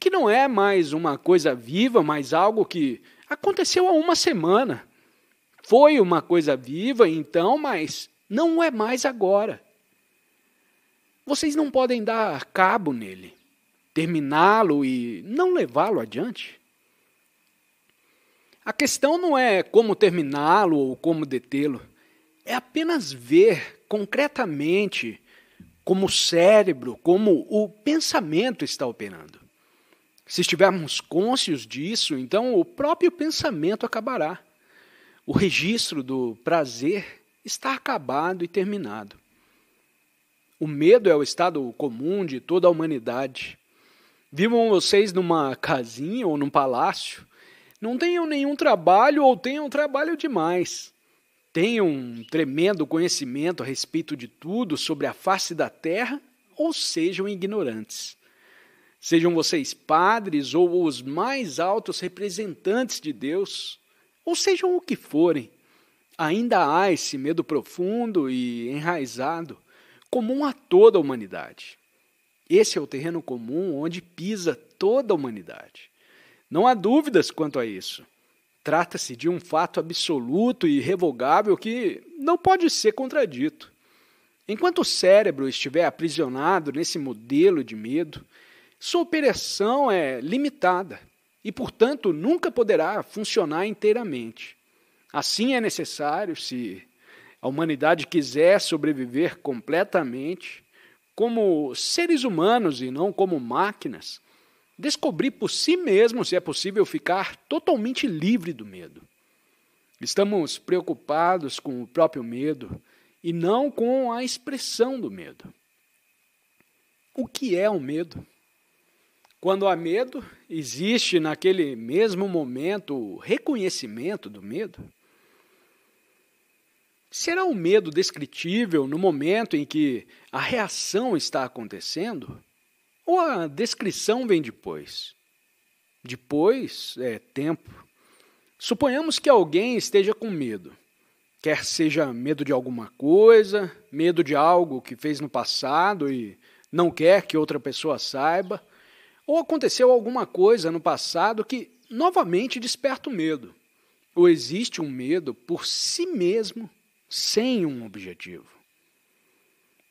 que não é mais uma coisa viva, mas algo que Aconteceu há uma semana. Foi uma coisa viva então, mas não é mais agora. Vocês não podem dar cabo nele, terminá-lo e não levá-lo adiante. A questão não é como terminá-lo ou como detê-lo, é apenas ver concretamente como o cérebro, como o pensamento está operando. Se estivermos conscientes disso, então o próprio pensamento acabará. O registro do prazer está acabado e terminado. O medo é o estado comum de toda a humanidade. Vivam vocês numa casinha ou num palácio. Não tenham nenhum trabalho ou tenham trabalho demais. Tenham um tremendo conhecimento a respeito de tudo sobre a face da terra ou sejam ignorantes. Sejam vocês padres ou os mais altos representantes de Deus, ou sejam o que forem, ainda há esse medo profundo e enraizado, comum a toda a humanidade. Esse é o terreno comum onde pisa toda a humanidade. Não há dúvidas quanto a isso. Trata-se de um fato absoluto e irrevogável que não pode ser contradito. Enquanto o cérebro estiver aprisionado nesse modelo de medo, sua operação é limitada e, portanto, nunca poderá funcionar inteiramente. Assim é necessário, se a humanidade quiser sobreviver completamente, como seres humanos e não como máquinas, descobrir por si mesmo se é possível ficar totalmente livre do medo. Estamos preocupados com o próprio medo e não com a expressão do medo. O que é o medo? Quando há medo, existe naquele mesmo momento o reconhecimento do medo? Será um medo descritível no momento em que a reação está acontecendo? Ou a descrição vem depois? Depois é tempo. Suponhamos que alguém esteja com medo. Quer seja medo de alguma coisa, medo de algo que fez no passado e não quer que outra pessoa saiba ou aconteceu alguma coisa no passado que novamente desperta o medo. Ou existe um medo por si mesmo, sem um objetivo.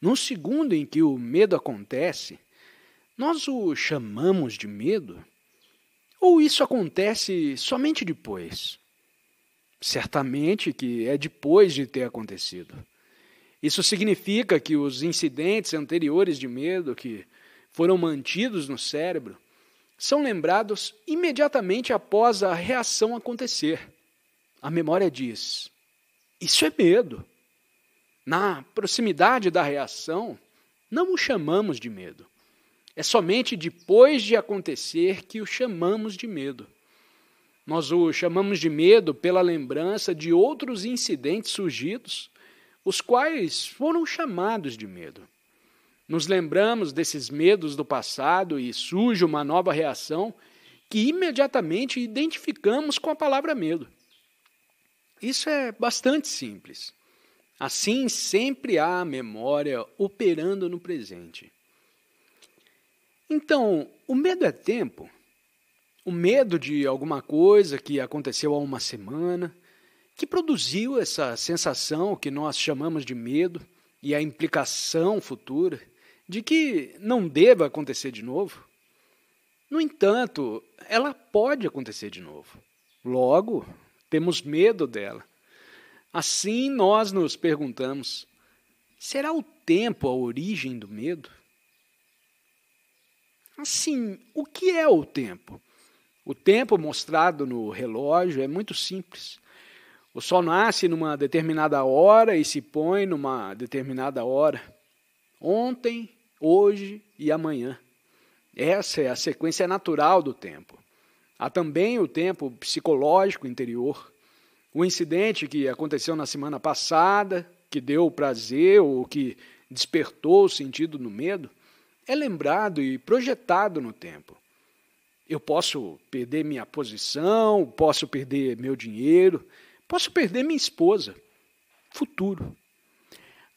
No segundo em que o medo acontece, nós o chamamos de medo? Ou isso acontece somente depois? Certamente que é depois de ter acontecido. Isso significa que os incidentes anteriores de medo que foram mantidos no cérebro são lembrados imediatamente após a reação acontecer. A memória diz: isso é medo. Na proximidade da reação, não o chamamos de medo. É somente depois de acontecer que o chamamos de medo. Nós o chamamos de medo pela lembrança de outros incidentes surgidos, os quais foram chamados de medo. Nos lembramos desses medos do passado e surge uma nova reação que imediatamente identificamos com a palavra medo. Isso é bastante simples. Assim, sempre há a memória operando no presente. Então, o medo é tempo. O medo de alguma coisa que aconteceu há uma semana, que produziu essa sensação que nós chamamos de medo e a implicação futura de que não deva acontecer de novo. No entanto, ela pode acontecer de novo. Logo, temos medo dela. Assim, nós nos perguntamos: será o tempo a origem do medo? Assim, o que é o tempo? O tempo mostrado no relógio é muito simples. O sol nasce numa determinada hora e se põe numa determinada hora ontem, hoje e amanhã. Essa é a sequência natural do tempo. Há também o tempo psicológico interior. O incidente que aconteceu na semana passada, que deu prazer ou que despertou o sentido do medo, é lembrado e projetado no tempo. Eu posso perder minha posição, posso perder meu dinheiro, posso perder minha esposa. Futuro.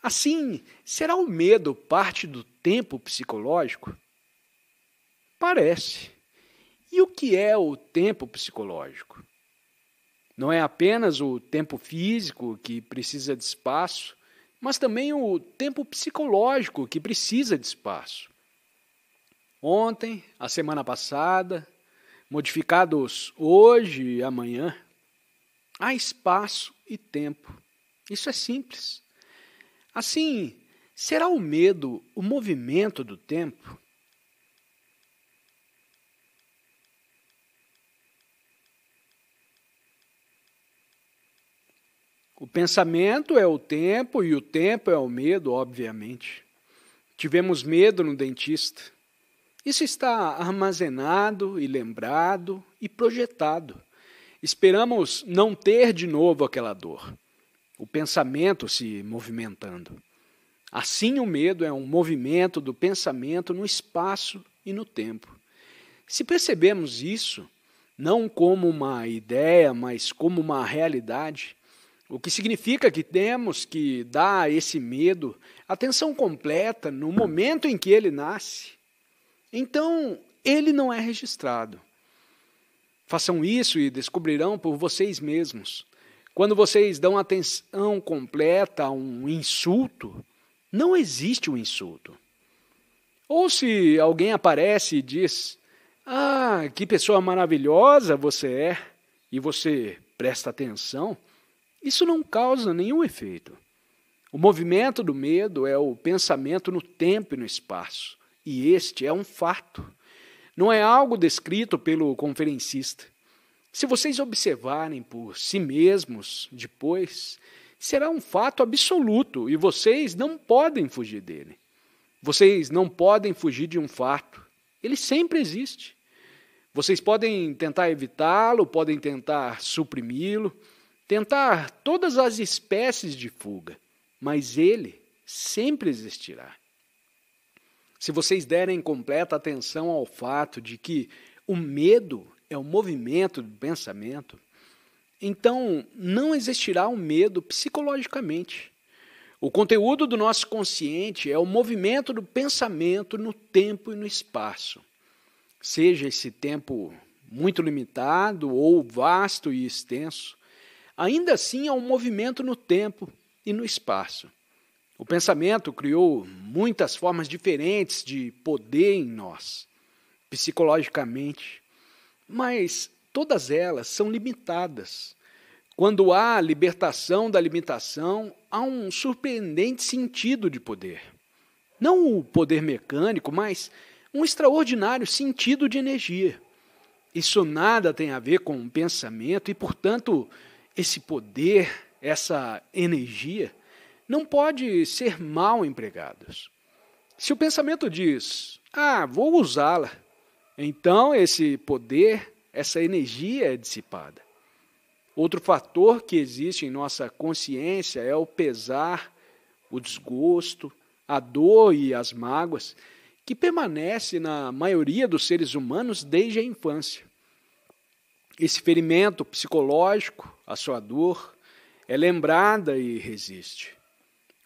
Assim, será o medo parte do tempo psicológico? Parece. E o que é o tempo psicológico? Não é apenas o tempo físico que precisa de espaço, mas também o tempo psicológico que precisa de espaço. Ontem, a semana passada, modificados hoje e amanhã, há espaço e tempo. Isso é simples. Assim, será o medo o movimento do tempo? O pensamento é o tempo e o tempo é o medo, obviamente. Tivemos medo no dentista. Isso está armazenado e lembrado e projetado. Esperamos não ter de novo aquela dor o pensamento se movimentando. Assim, o medo é um movimento do pensamento no espaço e no tempo. Se percebemos isso, não como uma ideia, mas como uma realidade, o que significa que temos que dar a esse medo atenção completa no momento em que ele nasce. Então, ele não é registrado. Façam isso e descobrirão por vocês mesmos quando vocês dão atenção completa a um insulto, não existe um insulto. Ou se alguém aparece e diz: Ah, que pessoa maravilhosa você é, e você presta atenção, isso não causa nenhum efeito. O movimento do medo é o pensamento no tempo e no espaço, e este é um fato. Não é algo descrito pelo conferencista. Se vocês observarem por si mesmos depois, será um fato absoluto e vocês não podem fugir dele. Vocês não podem fugir de um fato. Ele sempre existe. Vocês podem tentar evitá-lo, podem tentar suprimi-lo, tentar todas as espécies de fuga, mas ele sempre existirá. Se vocês derem completa atenção ao fato de que o medo é o movimento do pensamento, então não existirá o um medo psicologicamente. O conteúdo do nosso consciente é o movimento do pensamento no tempo e no espaço. Seja esse tempo muito limitado ou vasto e extenso, ainda assim é um movimento no tempo e no espaço. O pensamento criou muitas formas diferentes de poder em nós, psicologicamente, mas todas elas são limitadas. Quando há libertação da limitação, há um surpreendente sentido de poder. Não o poder mecânico, mas um extraordinário sentido de energia. Isso nada tem a ver com o pensamento e, portanto, esse poder, essa energia, não pode ser mal empregados. Se o pensamento diz, ah, vou usá-la, então, esse poder, essa energia é dissipada. Outro fator que existe em nossa consciência é o pesar, o desgosto, a dor e as mágoas, que permanece na maioria dos seres humanos desde a infância. Esse ferimento psicológico, a sua dor, é lembrada e resiste.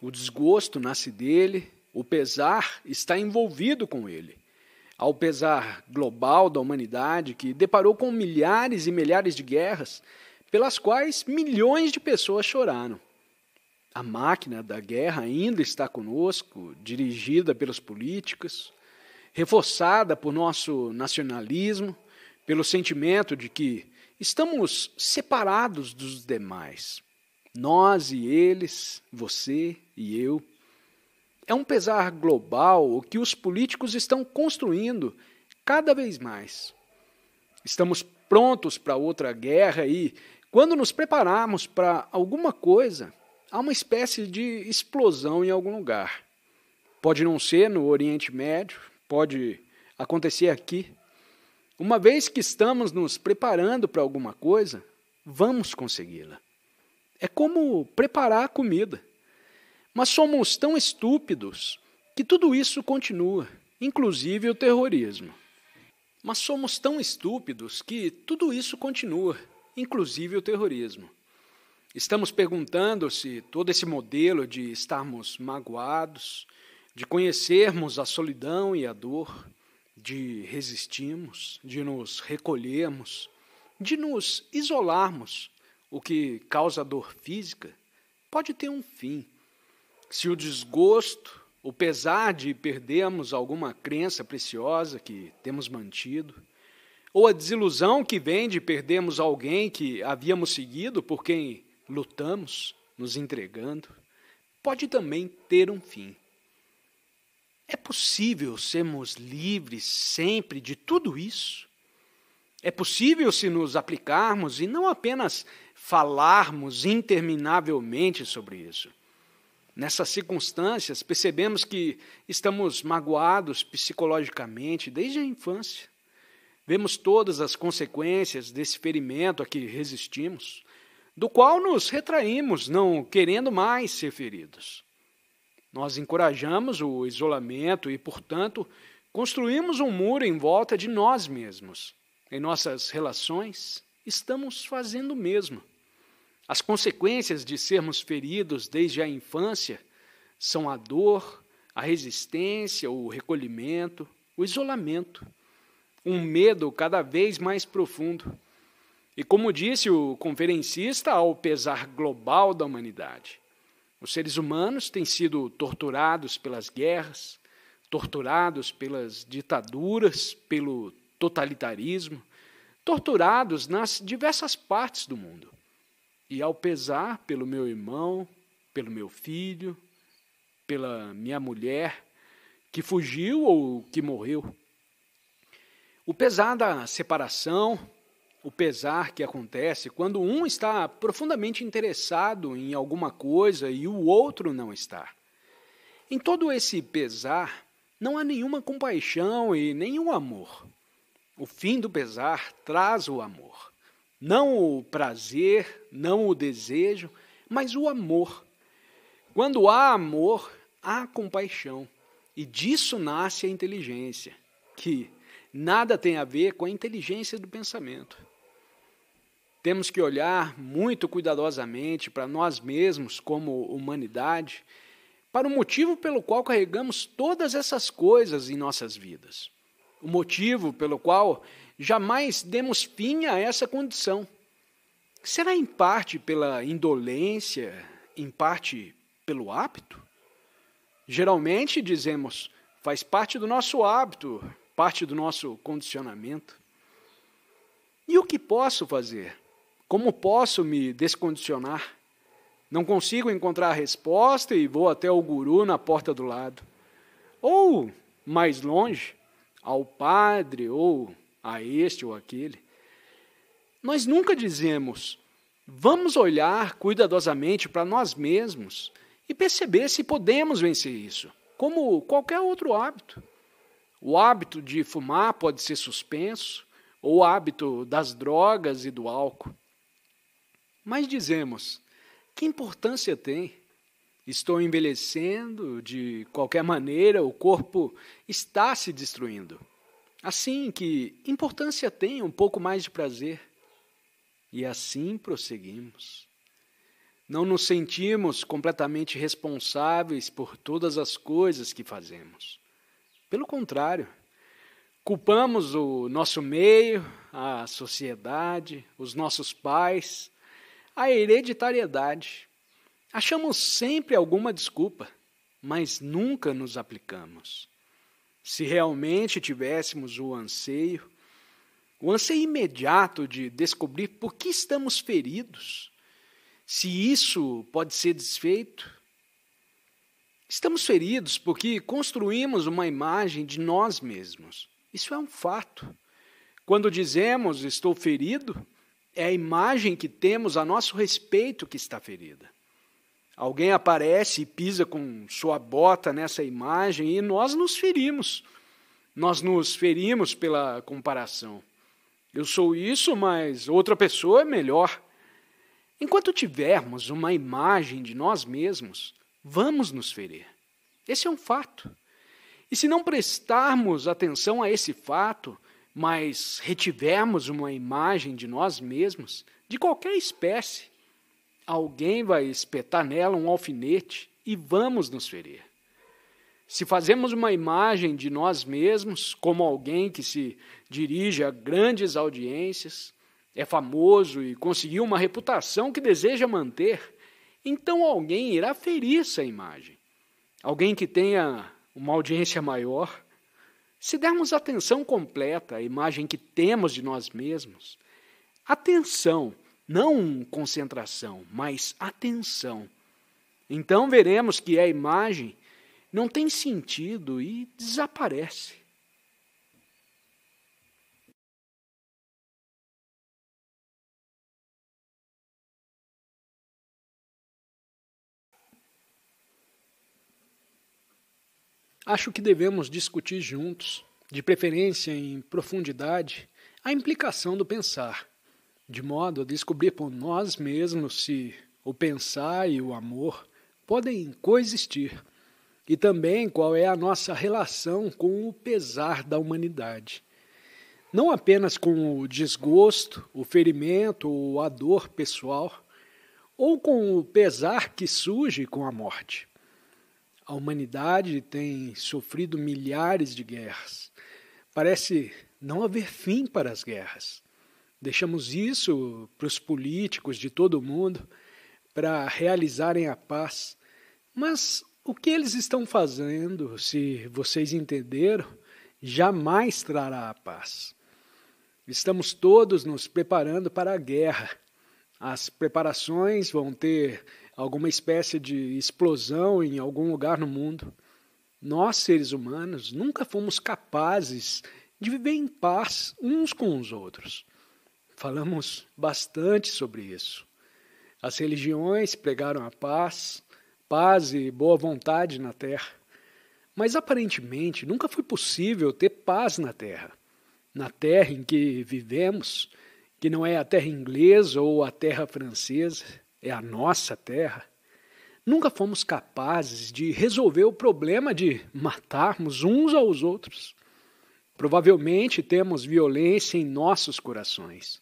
O desgosto nasce dele, o pesar está envolvido com ele ao pesar global da humanidade, que deparou com milhares e milhares de guerras, pelas quais milhões de pessoas choraram. A máquina da guerra ainda está conosco, dirigida pelos políticos, reforçada por nosso nacionalismo, pelo sentimento de que estamos separados dos demais. Nós e eles, você e eu, é um pesar global o que os políticos estão construindo cada vez mais. Estamos prontos para outra guerra e, quando nos prepararmos para alguma coisa, há uma espécie de explosão em algum lugar. Pode não ser no Oriente Médio, pode acontecer aqui. Uma vez que estamos nos preparando para alguma coisa, vamos consegui-la. É como preparar a comida. Mas somos tão estúpidos que tudo isso continua, inclusive o terrorismo. Mas somos tão estúpidos que tudo isso continua, inclusive o terrorismo. Estamos perguntando se todo esse modelo de estarmos magoados, de conhecermos a solidão e a dor, de resistirmos, de nos recolhermos, de nos isolarmos, o que causa dor física, pode ter um fim se o desgosto, o pesar de perdermos alguma crença preciosa que temos mantido, ou a desilusão que vem de perdermos alguém que havíamos seguido, por quem lutamos, nos entregando, pode também ter um fim. É possível sermos livres sempre de tudo isso? É possível se nos aplicarmos e não apenas falarmos interminavelmente sobre isso. Nessas circunstâncias, percebemos que estamos magoados psicologicamente desde a infância. Vemos todas as consequências desse ferimento a que resistimos, do qual nos retraímos, não querendo mais ser feridos. Nós encorajamos o isolamento e, portanto, construímos um muro em volta de nós mesmos. Em nossas relações, estamos fazendo o mesmo. As consequências de sermos feridos desde a infância são a dor, a resistência, o recolhimento, o isolamento, um medo cada vez mais profundo. E como disse o conferencista, ao pesar global da humanidade, os seres humanos têm sido torturados pelas guerras, torturados pelas ditaduras, pelo totalitarismo, torturados nas diversas partes do mundo. E ao pesar pelo meu irmão, pelo meu filho, pela minha mulher, que fugiu ou que morreu. O pesar da separação, o pesar que acontece quando um está profundamente interessado em alguma coisa e o outro não está. Em todo esse pesar, não há nenhuma compaixão e nenhum amor. O fim do pesar traz o amor. Não o prazer, não o desejo, mas o amor. Quando há amor, há compaixão. E disso nasce a inteligência, que nada tem a ver com a inteligência do pensamento. Temos que olhar muito cuidadosamente para nós mesmos, como humanidade, para o motivo pelo qual carregamos todas essas coisas em nossas vidas. O motivo pelo qual jamais demos fim a essa condição. Será em parte pela indolência, em parte pelo hábito? Geralmente dizemos, faz parte do nosso hábito, parte do nosso condicionamento. E o que posso fazer? Como posso me descondicionar? Não consigo encontrar a resposta e vou até o guru na porta do lado. Ou, mais longe, ao padre ou a este ou aquele. Nós nunca dizemos, vamos olhar cuidadosamente para nós mesmos e perceber se podemos vencer isso, como qualquer outro hábito. O hábito de fumar pode ser suspenso, ou o hábito das drogas e do álcool. Mas dizemos, que importância tem? Estou envelhecendo, de qualquer maneira, o corpo está se destruindo. Assim que importância tem um pouco mais de prazer. E assim prosseguimos. Não nos sentimos completamente responsáveis por todas as coisas que fazemos. Pelo contrário, culpamos o nosso meio, a sociedade, os nossos pais, a hereditariedade. Achamos sempre alguma desculpa, mas nunca nos aplicamos se realmente tivéssemos o anseio, o anseio imediato de descobrir por que estamos feridos, se isso pode ser desfeito. Estamos feridos porque construímos uma imagem de nós mesmos. Isso é um fato. Quando dizemos estou ferido, é a imagem que temos a nosso respeito que está ferida. Alguém aparece e pisa com sua bota nessa imagem e nós nos ferimos. Nós nos ferimos pela comparação. Eu sou isso, mas outra pessoa é melhor. Enquanto tivermos uma imagem de nós mesmos, vamos nos ferir. Esse é um fato. E se não prestarmos atenção a esse fato, mas retivermos uma imagem de nós mesmos, de qualquer espécie, alguém vai espetar nela um alfinete e vamos nos ferir. Se fazemos uma imagem de nós mesmos como alguém que se dirige a grandes audiências, é famoso e conseguiu uma reputação que deseja manter, então alguém irá ferir essa imagem. Alguém que tenha uma audiência maior. Se dermos atenção completa à imagem que temos de nós mesmos, atenção não concentração, mas atenção. Então veremos que a imagem não tem sentido e desaparece. Acho que devemos discutir juntos, de preferência em profundidade, a implicação do pensar de modo a descobrir por nós mesmos se o pensar e o amor podem coexistir, e também qual é a nossa relação com o pesar da humanidade. Não apenas com o desgosto, o ferimento ou a dor pessoal, ou com o pesar que surge com a morte. A humanidade tem sofrido milhares de guerras. Parece não haver fim para as guerras. Deixamos isso para os políticos de todo o mundo para realizarem a paz. Mas o que eles estão fazendo, se vocês entenderam, jamais trará a paz. Estamos todos nos preparando para a guerra. As preparações vão ter alguma espécie de explosão em algum lugar no mundo. Nós, seres humanos, nunca fomos capazes de viver em paz uns com os outros. Falamos bastante sobre isso. As religiões pregaram a paz, paz e boa vontade na terra. Mas aparentemente nunca foi possível ter paz na terra. Na terra em que vivemos, que não é a terra inglesa ou a terra francesa, é a nossa terra. Nunca fomos capazes de resolver o problema de matarmos uns aos outros. Provavelmente temos violência em nossos corações.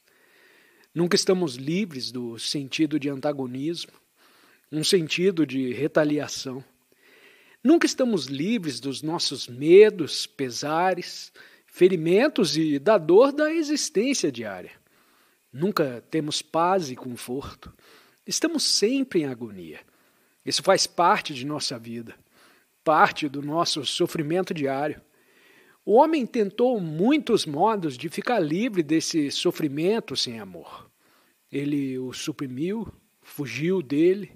Nunca estamos livres do sentido de antagonismo, um sentido de retaliação. Nunca estamos livres dos nossos medos, pesares, ferimentos e da dor da existência diária. Nunca temos paz e conforto. Estamos sempre em agonia. Isso faz parte de nossa vida, parte do nosso sofrimento diário. O homem tentou muitos modos de ficar livre desse sofrimento sem amor. Ele o suprimiu, fugiu dele,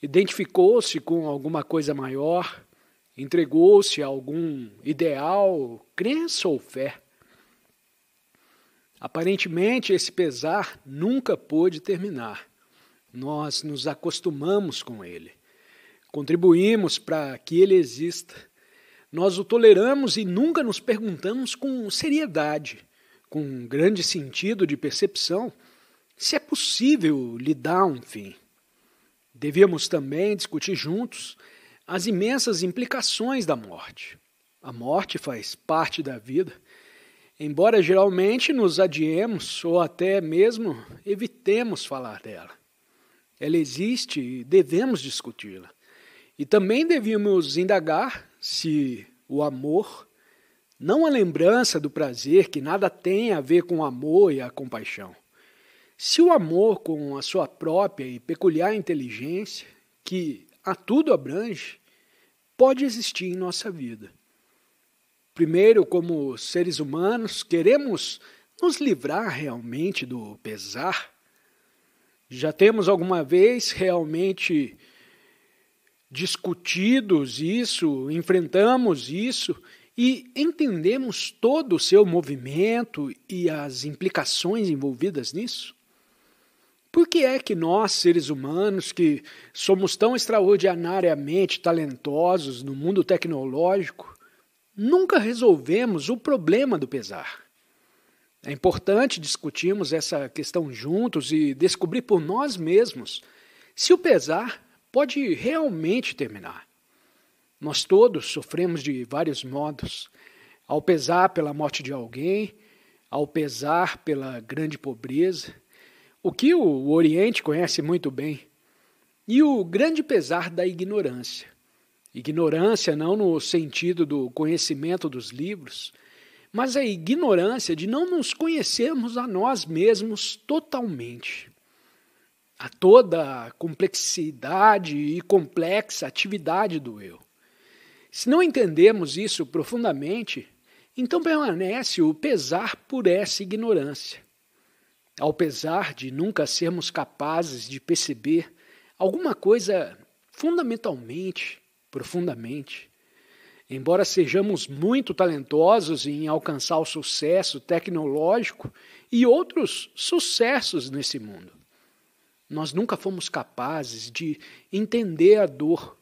identificou-se com alguma coisa maior, entregou-se a algum ideal, crença ou fé. Aparentemente, esse pesar nunca pôde terminar. Nós nos acostumamos com ele, contribuímos para que ele exista nós o toleramos e nunca nos perguntamos com seriedade, com um grande sentido de percepção, se é possível lhe dar um fim. Devíamos também discutir juntos as imensas implicações da morte. A morte faz parte da vida, embora geralmente nos adiemos ou até mesmo evitemos falar dela. Ela existe e devemos discuti-la. E também devíamos indagar se o amor, não a lembrança do prazer, que nada tem a ver com o amor e a compaixão, se o amor, com a sua própria e peculiar inteligência, que a tudo abrange, pode existir em nossa vida. Primeiro, como seres humanos, queremos nos livrar realmente do pesar? Já temos alguma vez realmente discutidos isso, enfrentamos isso e entendemos todo o seu movimento e as implicações envolvidas nisso? Por que é que nós, seres humanos, que somos tão extraordinariamente talentosos no mundo tecnológico, nunca resolvemos o problema do pesar? É importante discutirmos essa questão juntos e descobrir por nós mesmos se o pesar pode realmente terminar. Nós todos sofremos de vários modos. Ao pesar pela morte de alguém, ao pesar pela grande pobreza, o que o Oriente conhece muito bem, e o grande pesar da ignorância. Ignorância não no sentido do conhecimento dos livros, mas a ignorância de não nos conhecermos a nós mesmos totalmente a toda a complexidade e complexa atividade do eu. Se não entendemos isso profundamente, então permanece o pesar por essa ignorância. Ao pesar de nunca sermos capazes de perceber alguma coisa fundamentalmente, profundamente, Embora sejamos muito talentosos em alcançar o sucesso tecnológico e outros sucessos nesse mundo, nós nunca fomos capazes de entender a dor,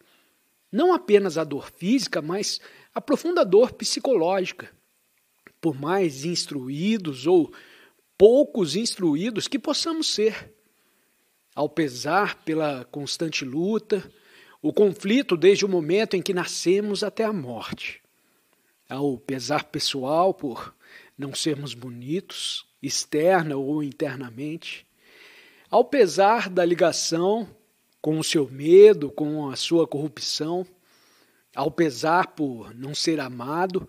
não apenas a dor física, mas a profunda dor psicológica. Por mais instruídos ou poucos instruídos que possamos ser, ao pesar pela constante luta, o conflito desde o momento em que nascemos até a morte, ao pesar pessoal por não sermos bonitos, externa ou internamente, ao pesar da ligação com o seu medo, com a sua corrupção, ao pesar por não ser amado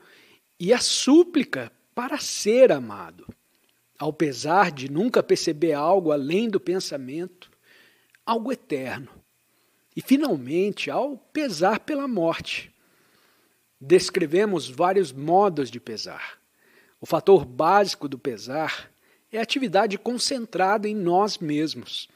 e a súplica para ser amado, ao pesar de nunca perceber algo além do pensamento, algo eterno. E finalmente, ao pesar pela morte. Descrevemos vários modos de pesar. O fator básico do pesar é atividade concentrada em nós mesmos.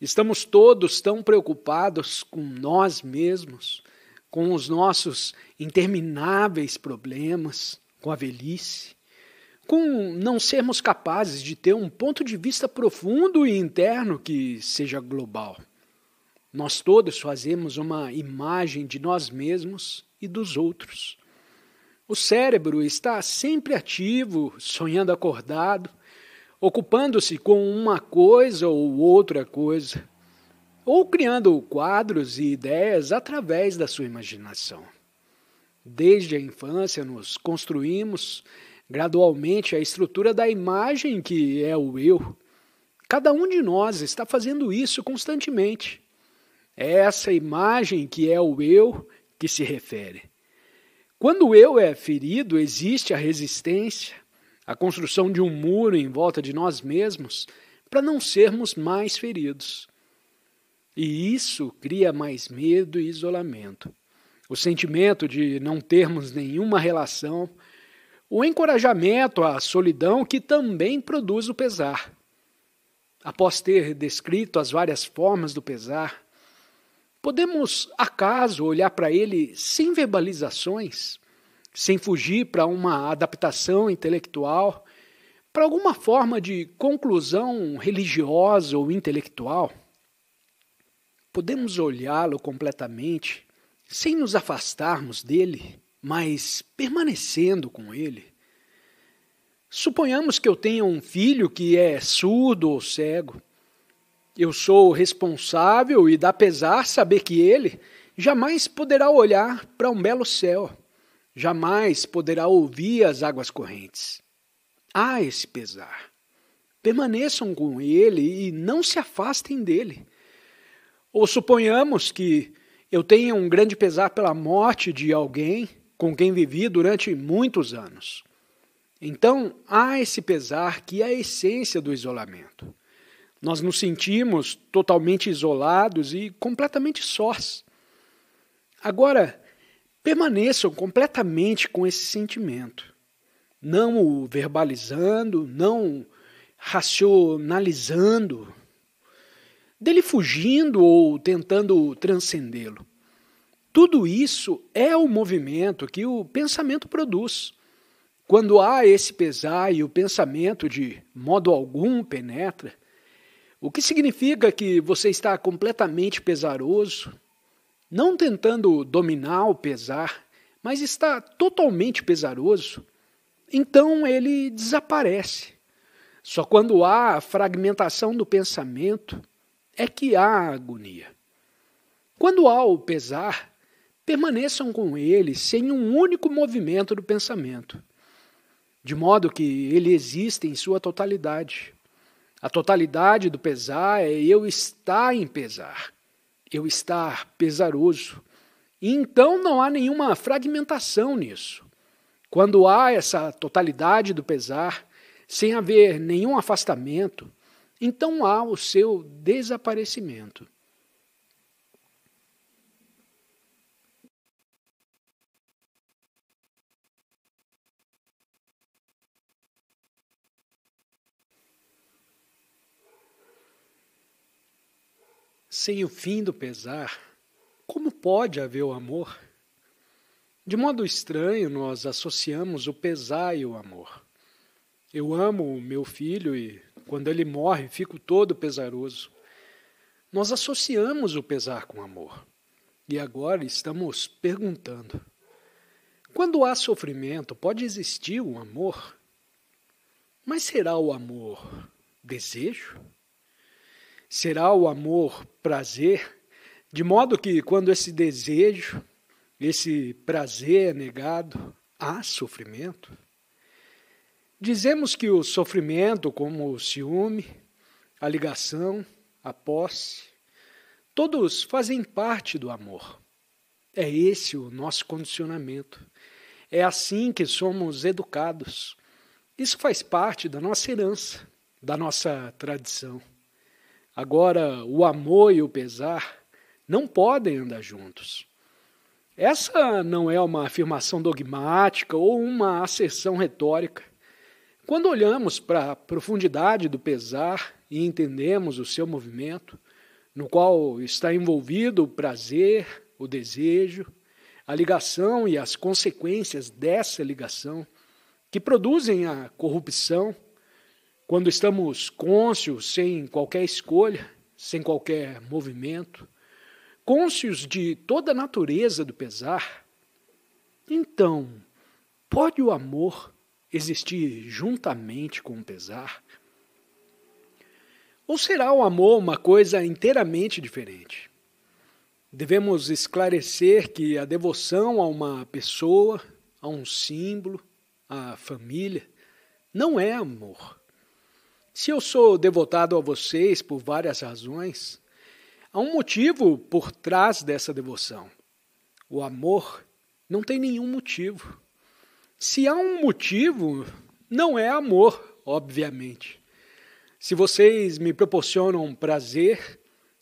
Estamos todos tão preocupados com nós mesmos, com os nossos intermináveis problemas, com a velhice, com não sermos capazes de ter um ponto de vista profundo e interno que seja global. Nós todos fazemos uma imagem de nós mesmos e dos outros. O cérebro está sempre ativo, sonhando acordado, ocupando-se com uma coisa ou outra coisa, ou criando quadros e ideias através da sua imaginação. Desde a infância, nos construímos gradualmente a estrutura da imagem que é o eu. Cada um de nós está fazendo isso constantemente. É essa imagem que é o eu que se refere. Quando o eu é ferido, existe a resistência, a construção de um muro em volta de nós mesmos para não sermos mais feridos. E isso cria mais medo e isolamento. O sentimento de não termos nenhuma relação, o encorajamento à solidão que também produz o pesar. Após ter descrito as várias formas do pesar, podemos acaso olhar para ele sem verbalizações? sem fugir para uma adaptação intelectual, para alguma forma de conclusão religiosa ou intelectual, podemos olhá-lo completamente, sem nos afastarmos dele, mas permanecendo com ele. Suponhamos que eu tenha um filho que é surdo ou cego. Eu sou responsável e dá pesar saber que ele jamais poderá olhar para um belo céu jamais poderá ouvir as águas correntes. Há esse pesar. Permaneçam com ele e não se afastem dele. Ou suponhamos que eu tenha um grande pesar pela morte de alguém com quem vivi durante muitos anos. Então há esse pesar que é a essência do isolamento. Nós nos sentimos totalmente isolados e completamente sós. Agora, permaneçam completamente com esse sentimento, não o verbalizando, não racionalizando, dele fugindo ou tentando transcendê-lo. Tudo isso é o movimento que o pensamento produz. Quando há esse pesar e o pensamento de modo algum penetra, o que significa que você está completamente pesaroso, não tentando dominar o pesar, mas está totalmente pesaroso, então ele desaparece. Só quando há a fragmentação do pensamento é que há agonia. Quando há o pesar, permaneçam com ele sem um único movimento do pensamento, de modo que ele existe em sua totalidade. A totalidade do pesar é eu estar em pesar eu estar pesaroso. E então não há nenhuma fragmentação nisso. Quando há essa totalidade do pesar, sem haver nenhum afastamento, então há o seu desaparecimento. sem o fim do pesar, como pode haver o amor? De modo estranho, nós associamos o pesar e o amor. Eu amo o meu filho e, quando ele morre, fico todo pesaroso. Nós associamos o pesar com o amor. E agora estamos perguntando: quando há sofrimento, pode existir o um amor? Mas será o amor desejo? será o amor prazer, de modo que quando esse desejo, esse prazer é negado, há sofrimento. Dizemos que o sofrimento, como o ciúme, a ligação, a posse, todos fazem parte do amor. É esse o nosso condicionamento. É assim que somos educados. Isso faz parte da nossa herança, da nossa tradição. Agora, o amor e o pesar não podem andar juntos. Essa não é uma afirmação dogmática ou uma asserção retórica. Quando olhamos para a profundidade do pesar e entendemos o seu movimento, no qual está envolvido o prazer, o desejo, a ligação e as consequências dessa ligação, que produzem a corrupção, quando estamos cônscios, sem qualquer escolha, sem qualquer movimento, cônscios de toda a natureza do pesar, então, pode o amor existir juntamente com o pesar? Ou será o amor uma coisa inteiramente diferente? Devemos esclarecer que a devoção a uma pessoa, a um símbolo, à família, não é amor. Se eu sou devotado a vocês por várias razões, há um motivo por trás dessa devoção. O amor não tem nenhum motivo. Se há um motivo, não é amor, obviamente. Se vocês me proporcionam prazer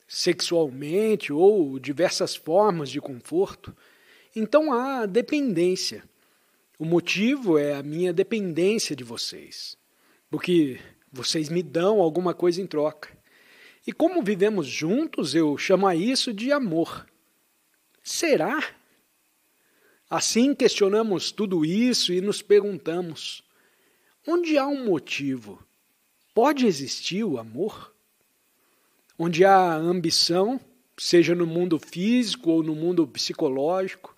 sexualmente ou diversas formas de conforto, então há dependência. O motivo é a minha dependência de vocês. Porque vocês me dão alguma coisa em troca. E como vivemos juntos, eu chamo a isso de amor. Será? Assim questionamos tudo isso e nos perguntamos: onde há um motivo, pode existir o amor? Onde há ambição, seja no mundo físico ou no mundo psicológico,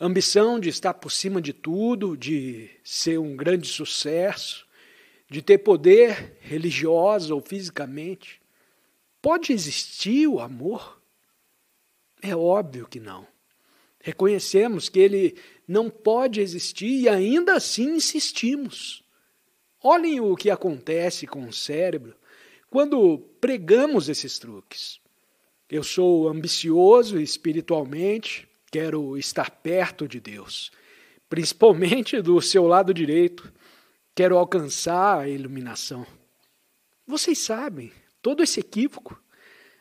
ambição de estar por cima de tudo, de ser um grande sucesso, de ter poder religioso ou fisicamente. Pode existir o amor? É óbvio que não. Reconhecemos que ele não pode existir e ainda assim insistimos. Olhem o que acontece com o cérebro quando pregamos esses truques. Eu sou ambicioso espiritualmente, quero estar perto de Deus, principalmente do seu lado direito. Quero alcançar a iluminação. Vocês sabem, todo esse equívoco.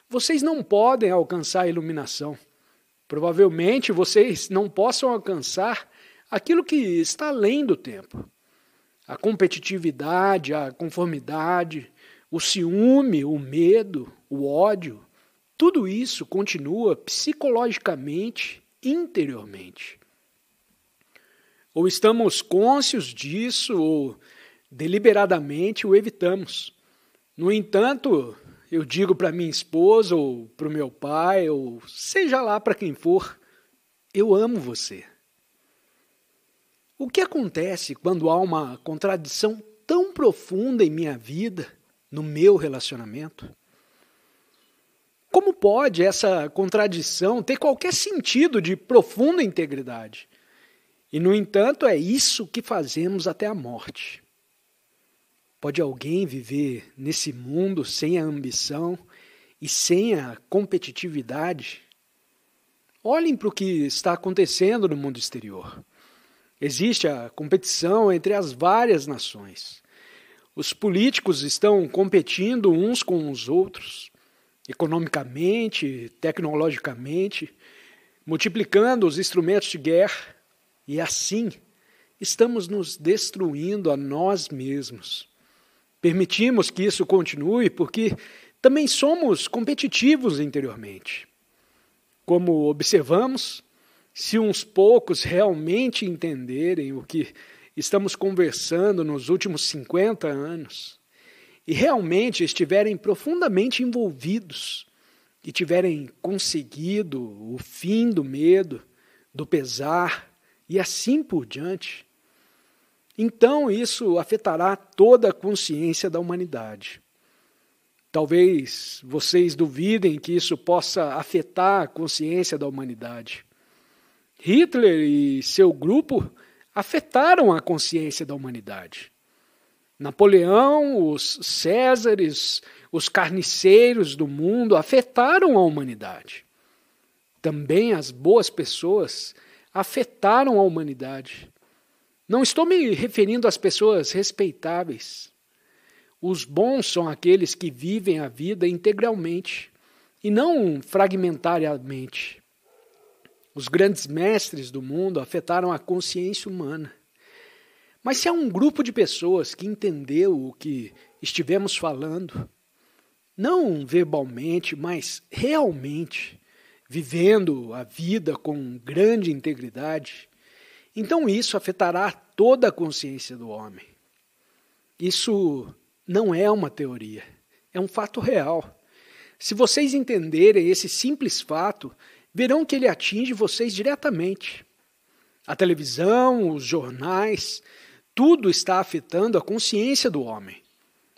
Vocês não podem alcançar a iluminação. Provavelmente vocês não possam alcançar aquilo que está além do tempo. A competitividade, a conformidade, o ciúme, o medo, o ódio, tudo isso continua psicologicamente, interiormente. Ou estamos conscientes disso, ou deliberadamente o evitamos. No entanto, eu digo para minha esposa, ou para o meu pai, ou seja lá para quem for, eu amo você. O que acontece quando há uma contradição tão profunda em minha vida, no meu relacionamento? Como pode essa contradição ter qualquer sentido de profunda integridade? E, no entanto, é isso que fazemos até a morte. Pode alguém viver nesse mundo sem a ambição e sem a competitividade? Olhem para o que está acontecendo no mundo exterior. Existe a competição entre as várias nações. Os políticos estão competindo uns com os outros, economicamente, tecnologicamente, multiplicando os instrumentos de guerra e assim, estamos nos destruindo a nós mesmos. Permitimos que isso continue porque também somos competitivos interiormente. Como observamos, se uns poucos realmente entenderem o que estamos conversando nos últimos 50 anos e realmente estiverem profundamente envolvidos e tiverem conseguido o fim do medo, do pesar, e assim por diante, então isso afetará toda a consciência da humanidade. Talvez vocês duvidem que isso possa afetar a consciência da humanidade. Hitler e seu grupo afetaram a consciência da humanidade. Napoleão, os Césares, os carniceiros do mundo afetaram a humanidade. Também as boas pessoas afetaram a humanidade. Não estou me referindo às pessoas respeitáveis. Os bons são aqueles que vivem a vida integralmente e não fragmentariamente. Os grandes mestres do mundo afetaram a consciência humana. Mas se há um grupo de pessoas que entendeu o que estivemos falando, não verbalmente, mas realmente, vivendo a vida com grande integridade, então isso afetará toda a consciência do homem. Isso não é uma teoria, é um fato real. Se vocês entenderem esse simples fato, verão que ele atinge vocês diretamente. A televisão, os jornais, tudo está afetando a consciência do homem.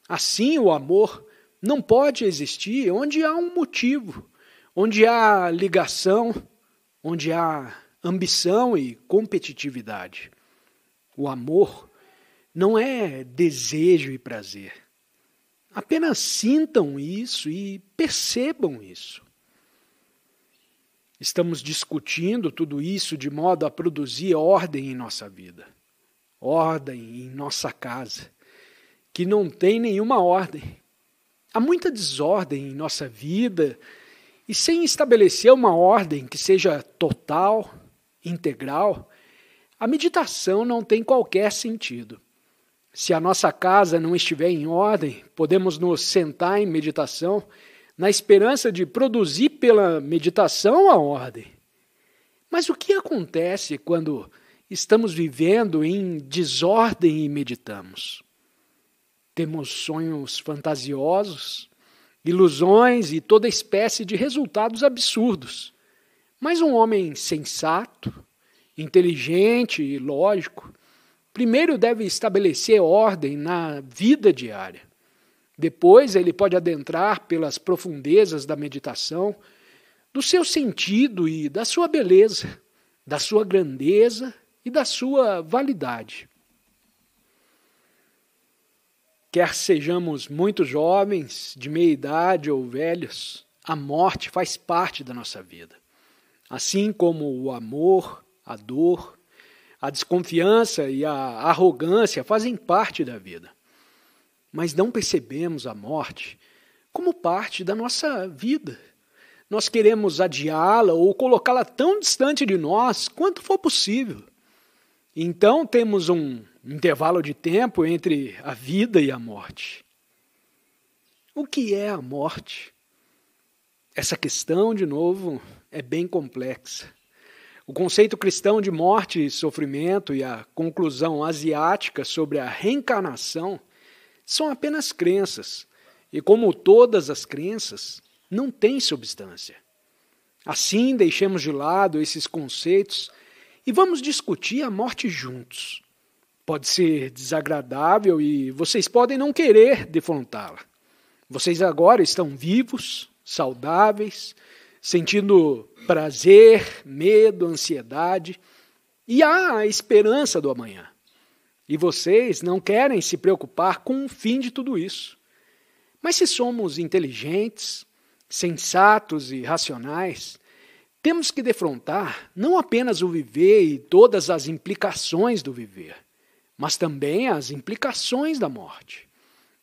Assim, o amor não pode existir onde há um motivo, onde há ligação, onde há ambição e competitividade. O amor não é desejo e prazer. Apenas sintam isso e percebam isso. Estamos discutindo tudo isso de modo a produzir ordem em nossa vida, ordem em nossa casa, que não tem nenhuma ordem. Há muita desordem em nossa vida, e sem estabelecer uma ordem que seja total, integral, a meditação não tem qualquer sentido. Se a nossa casa não estiver em ordem, podemos nos sentar em meditação na esperança de produzir pela meditação a ordem. Mas o que acontece quando estamos vivendo em desordem e meditamos? Temos sonhos fantasiosos, ilusões e toda espécie de resultados absurdos. Mas um homem sensato, inteligente e lógico, primeiro deve estabelecer ordem na vida diária. Depois ele pode adentrar pelas profundezas da meditação, do seu sentido e da sua beleza, da sua grandeza e da sua validade. Quer sejamos muito jovens, de meia idade ou velhos, a morte faz parte da nossa vida. Assim como o amor, a dor, a desconfiança e a arrogância fazem parte da vida. Mas não percebemos a morte como parte da nossa vida. Nós queremos adiá-la ou colocá-la tão distante de nós quanto for possível. Então temos um intervalo de tempo entre a vida e a morte. O que é a morte? Essa questão, de novo, é bem complexa. O conceito cristão de morte e sofrimento e a conclusão asiática sobre a reencarnação são apenas crenças, e como todas as crenças, não têm substância. Assim, deixemos de lado esses conceitos e vamos discutir a morte juntos pode ser desagradável e vocês podem não querer defrontá-la. Vocês agora estão vivos, saudáveis, sentindo prazer, medo, ansiedade e há a esperança do amanhã. E vocês não querem se preocupar com o fim de tudo isso. Mas se somos inteligentes, sensatos e racionais, temos que defrontar não apenas o viver e todas as implicações do viver, mas também as implicações da morte.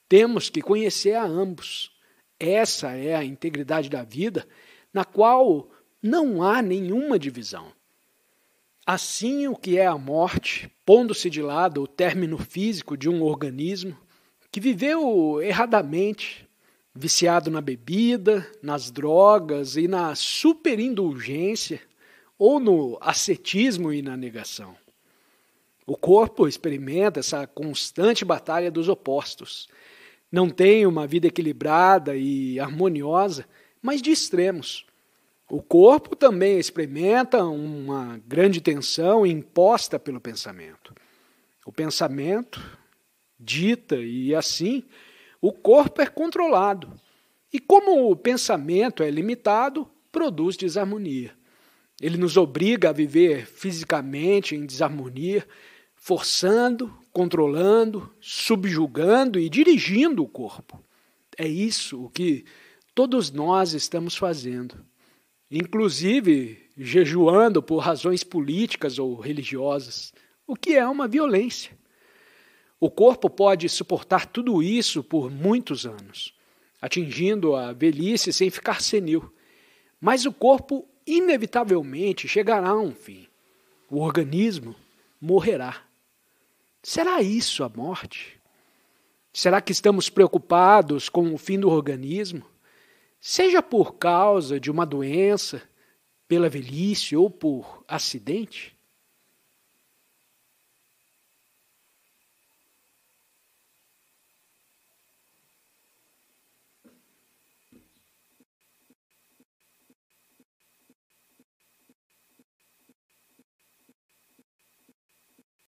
Temos que conhecer a ambos. Essa é a integridade da vida, na qual não há nenhuma divisão. Assim, o que é a morte, pondo-se de lado o término físico de um organismo que viveu erradamente, viciado na bebida, nas drogas e na superindulgência, ou no ascetismo e na negação. O corpo experimenta essa constante batalha dos opostos. Não tem uma vida equilibrada e harmoniosa, mas de extremos. O corpo também experimenta uma grande tensão imposta pelo pensamento. O pensamento dita e assim o corpo é controlado. E como o pensamento é limitado, produz desarmonia. Ele nos obriga a viver fisicamente em desarmonia, forçando, controlando, subjugando e dirigindo o corpo. É isso o que todos nós estamos fazendo, inclusive jejuando por razões políticas ou religiosas, o que é uma violência. O corpo pode suportar tudo isso por muitos anos, atingindo a velhice sem ficar senil. Mas o corpo, inevitavelmente, chegará a um fim. O organismo morrerá. Será isso a morte? Será que estamos preocupados com o fim do organismo? Seja por causa de uma doença, pela velhice ou por acidente?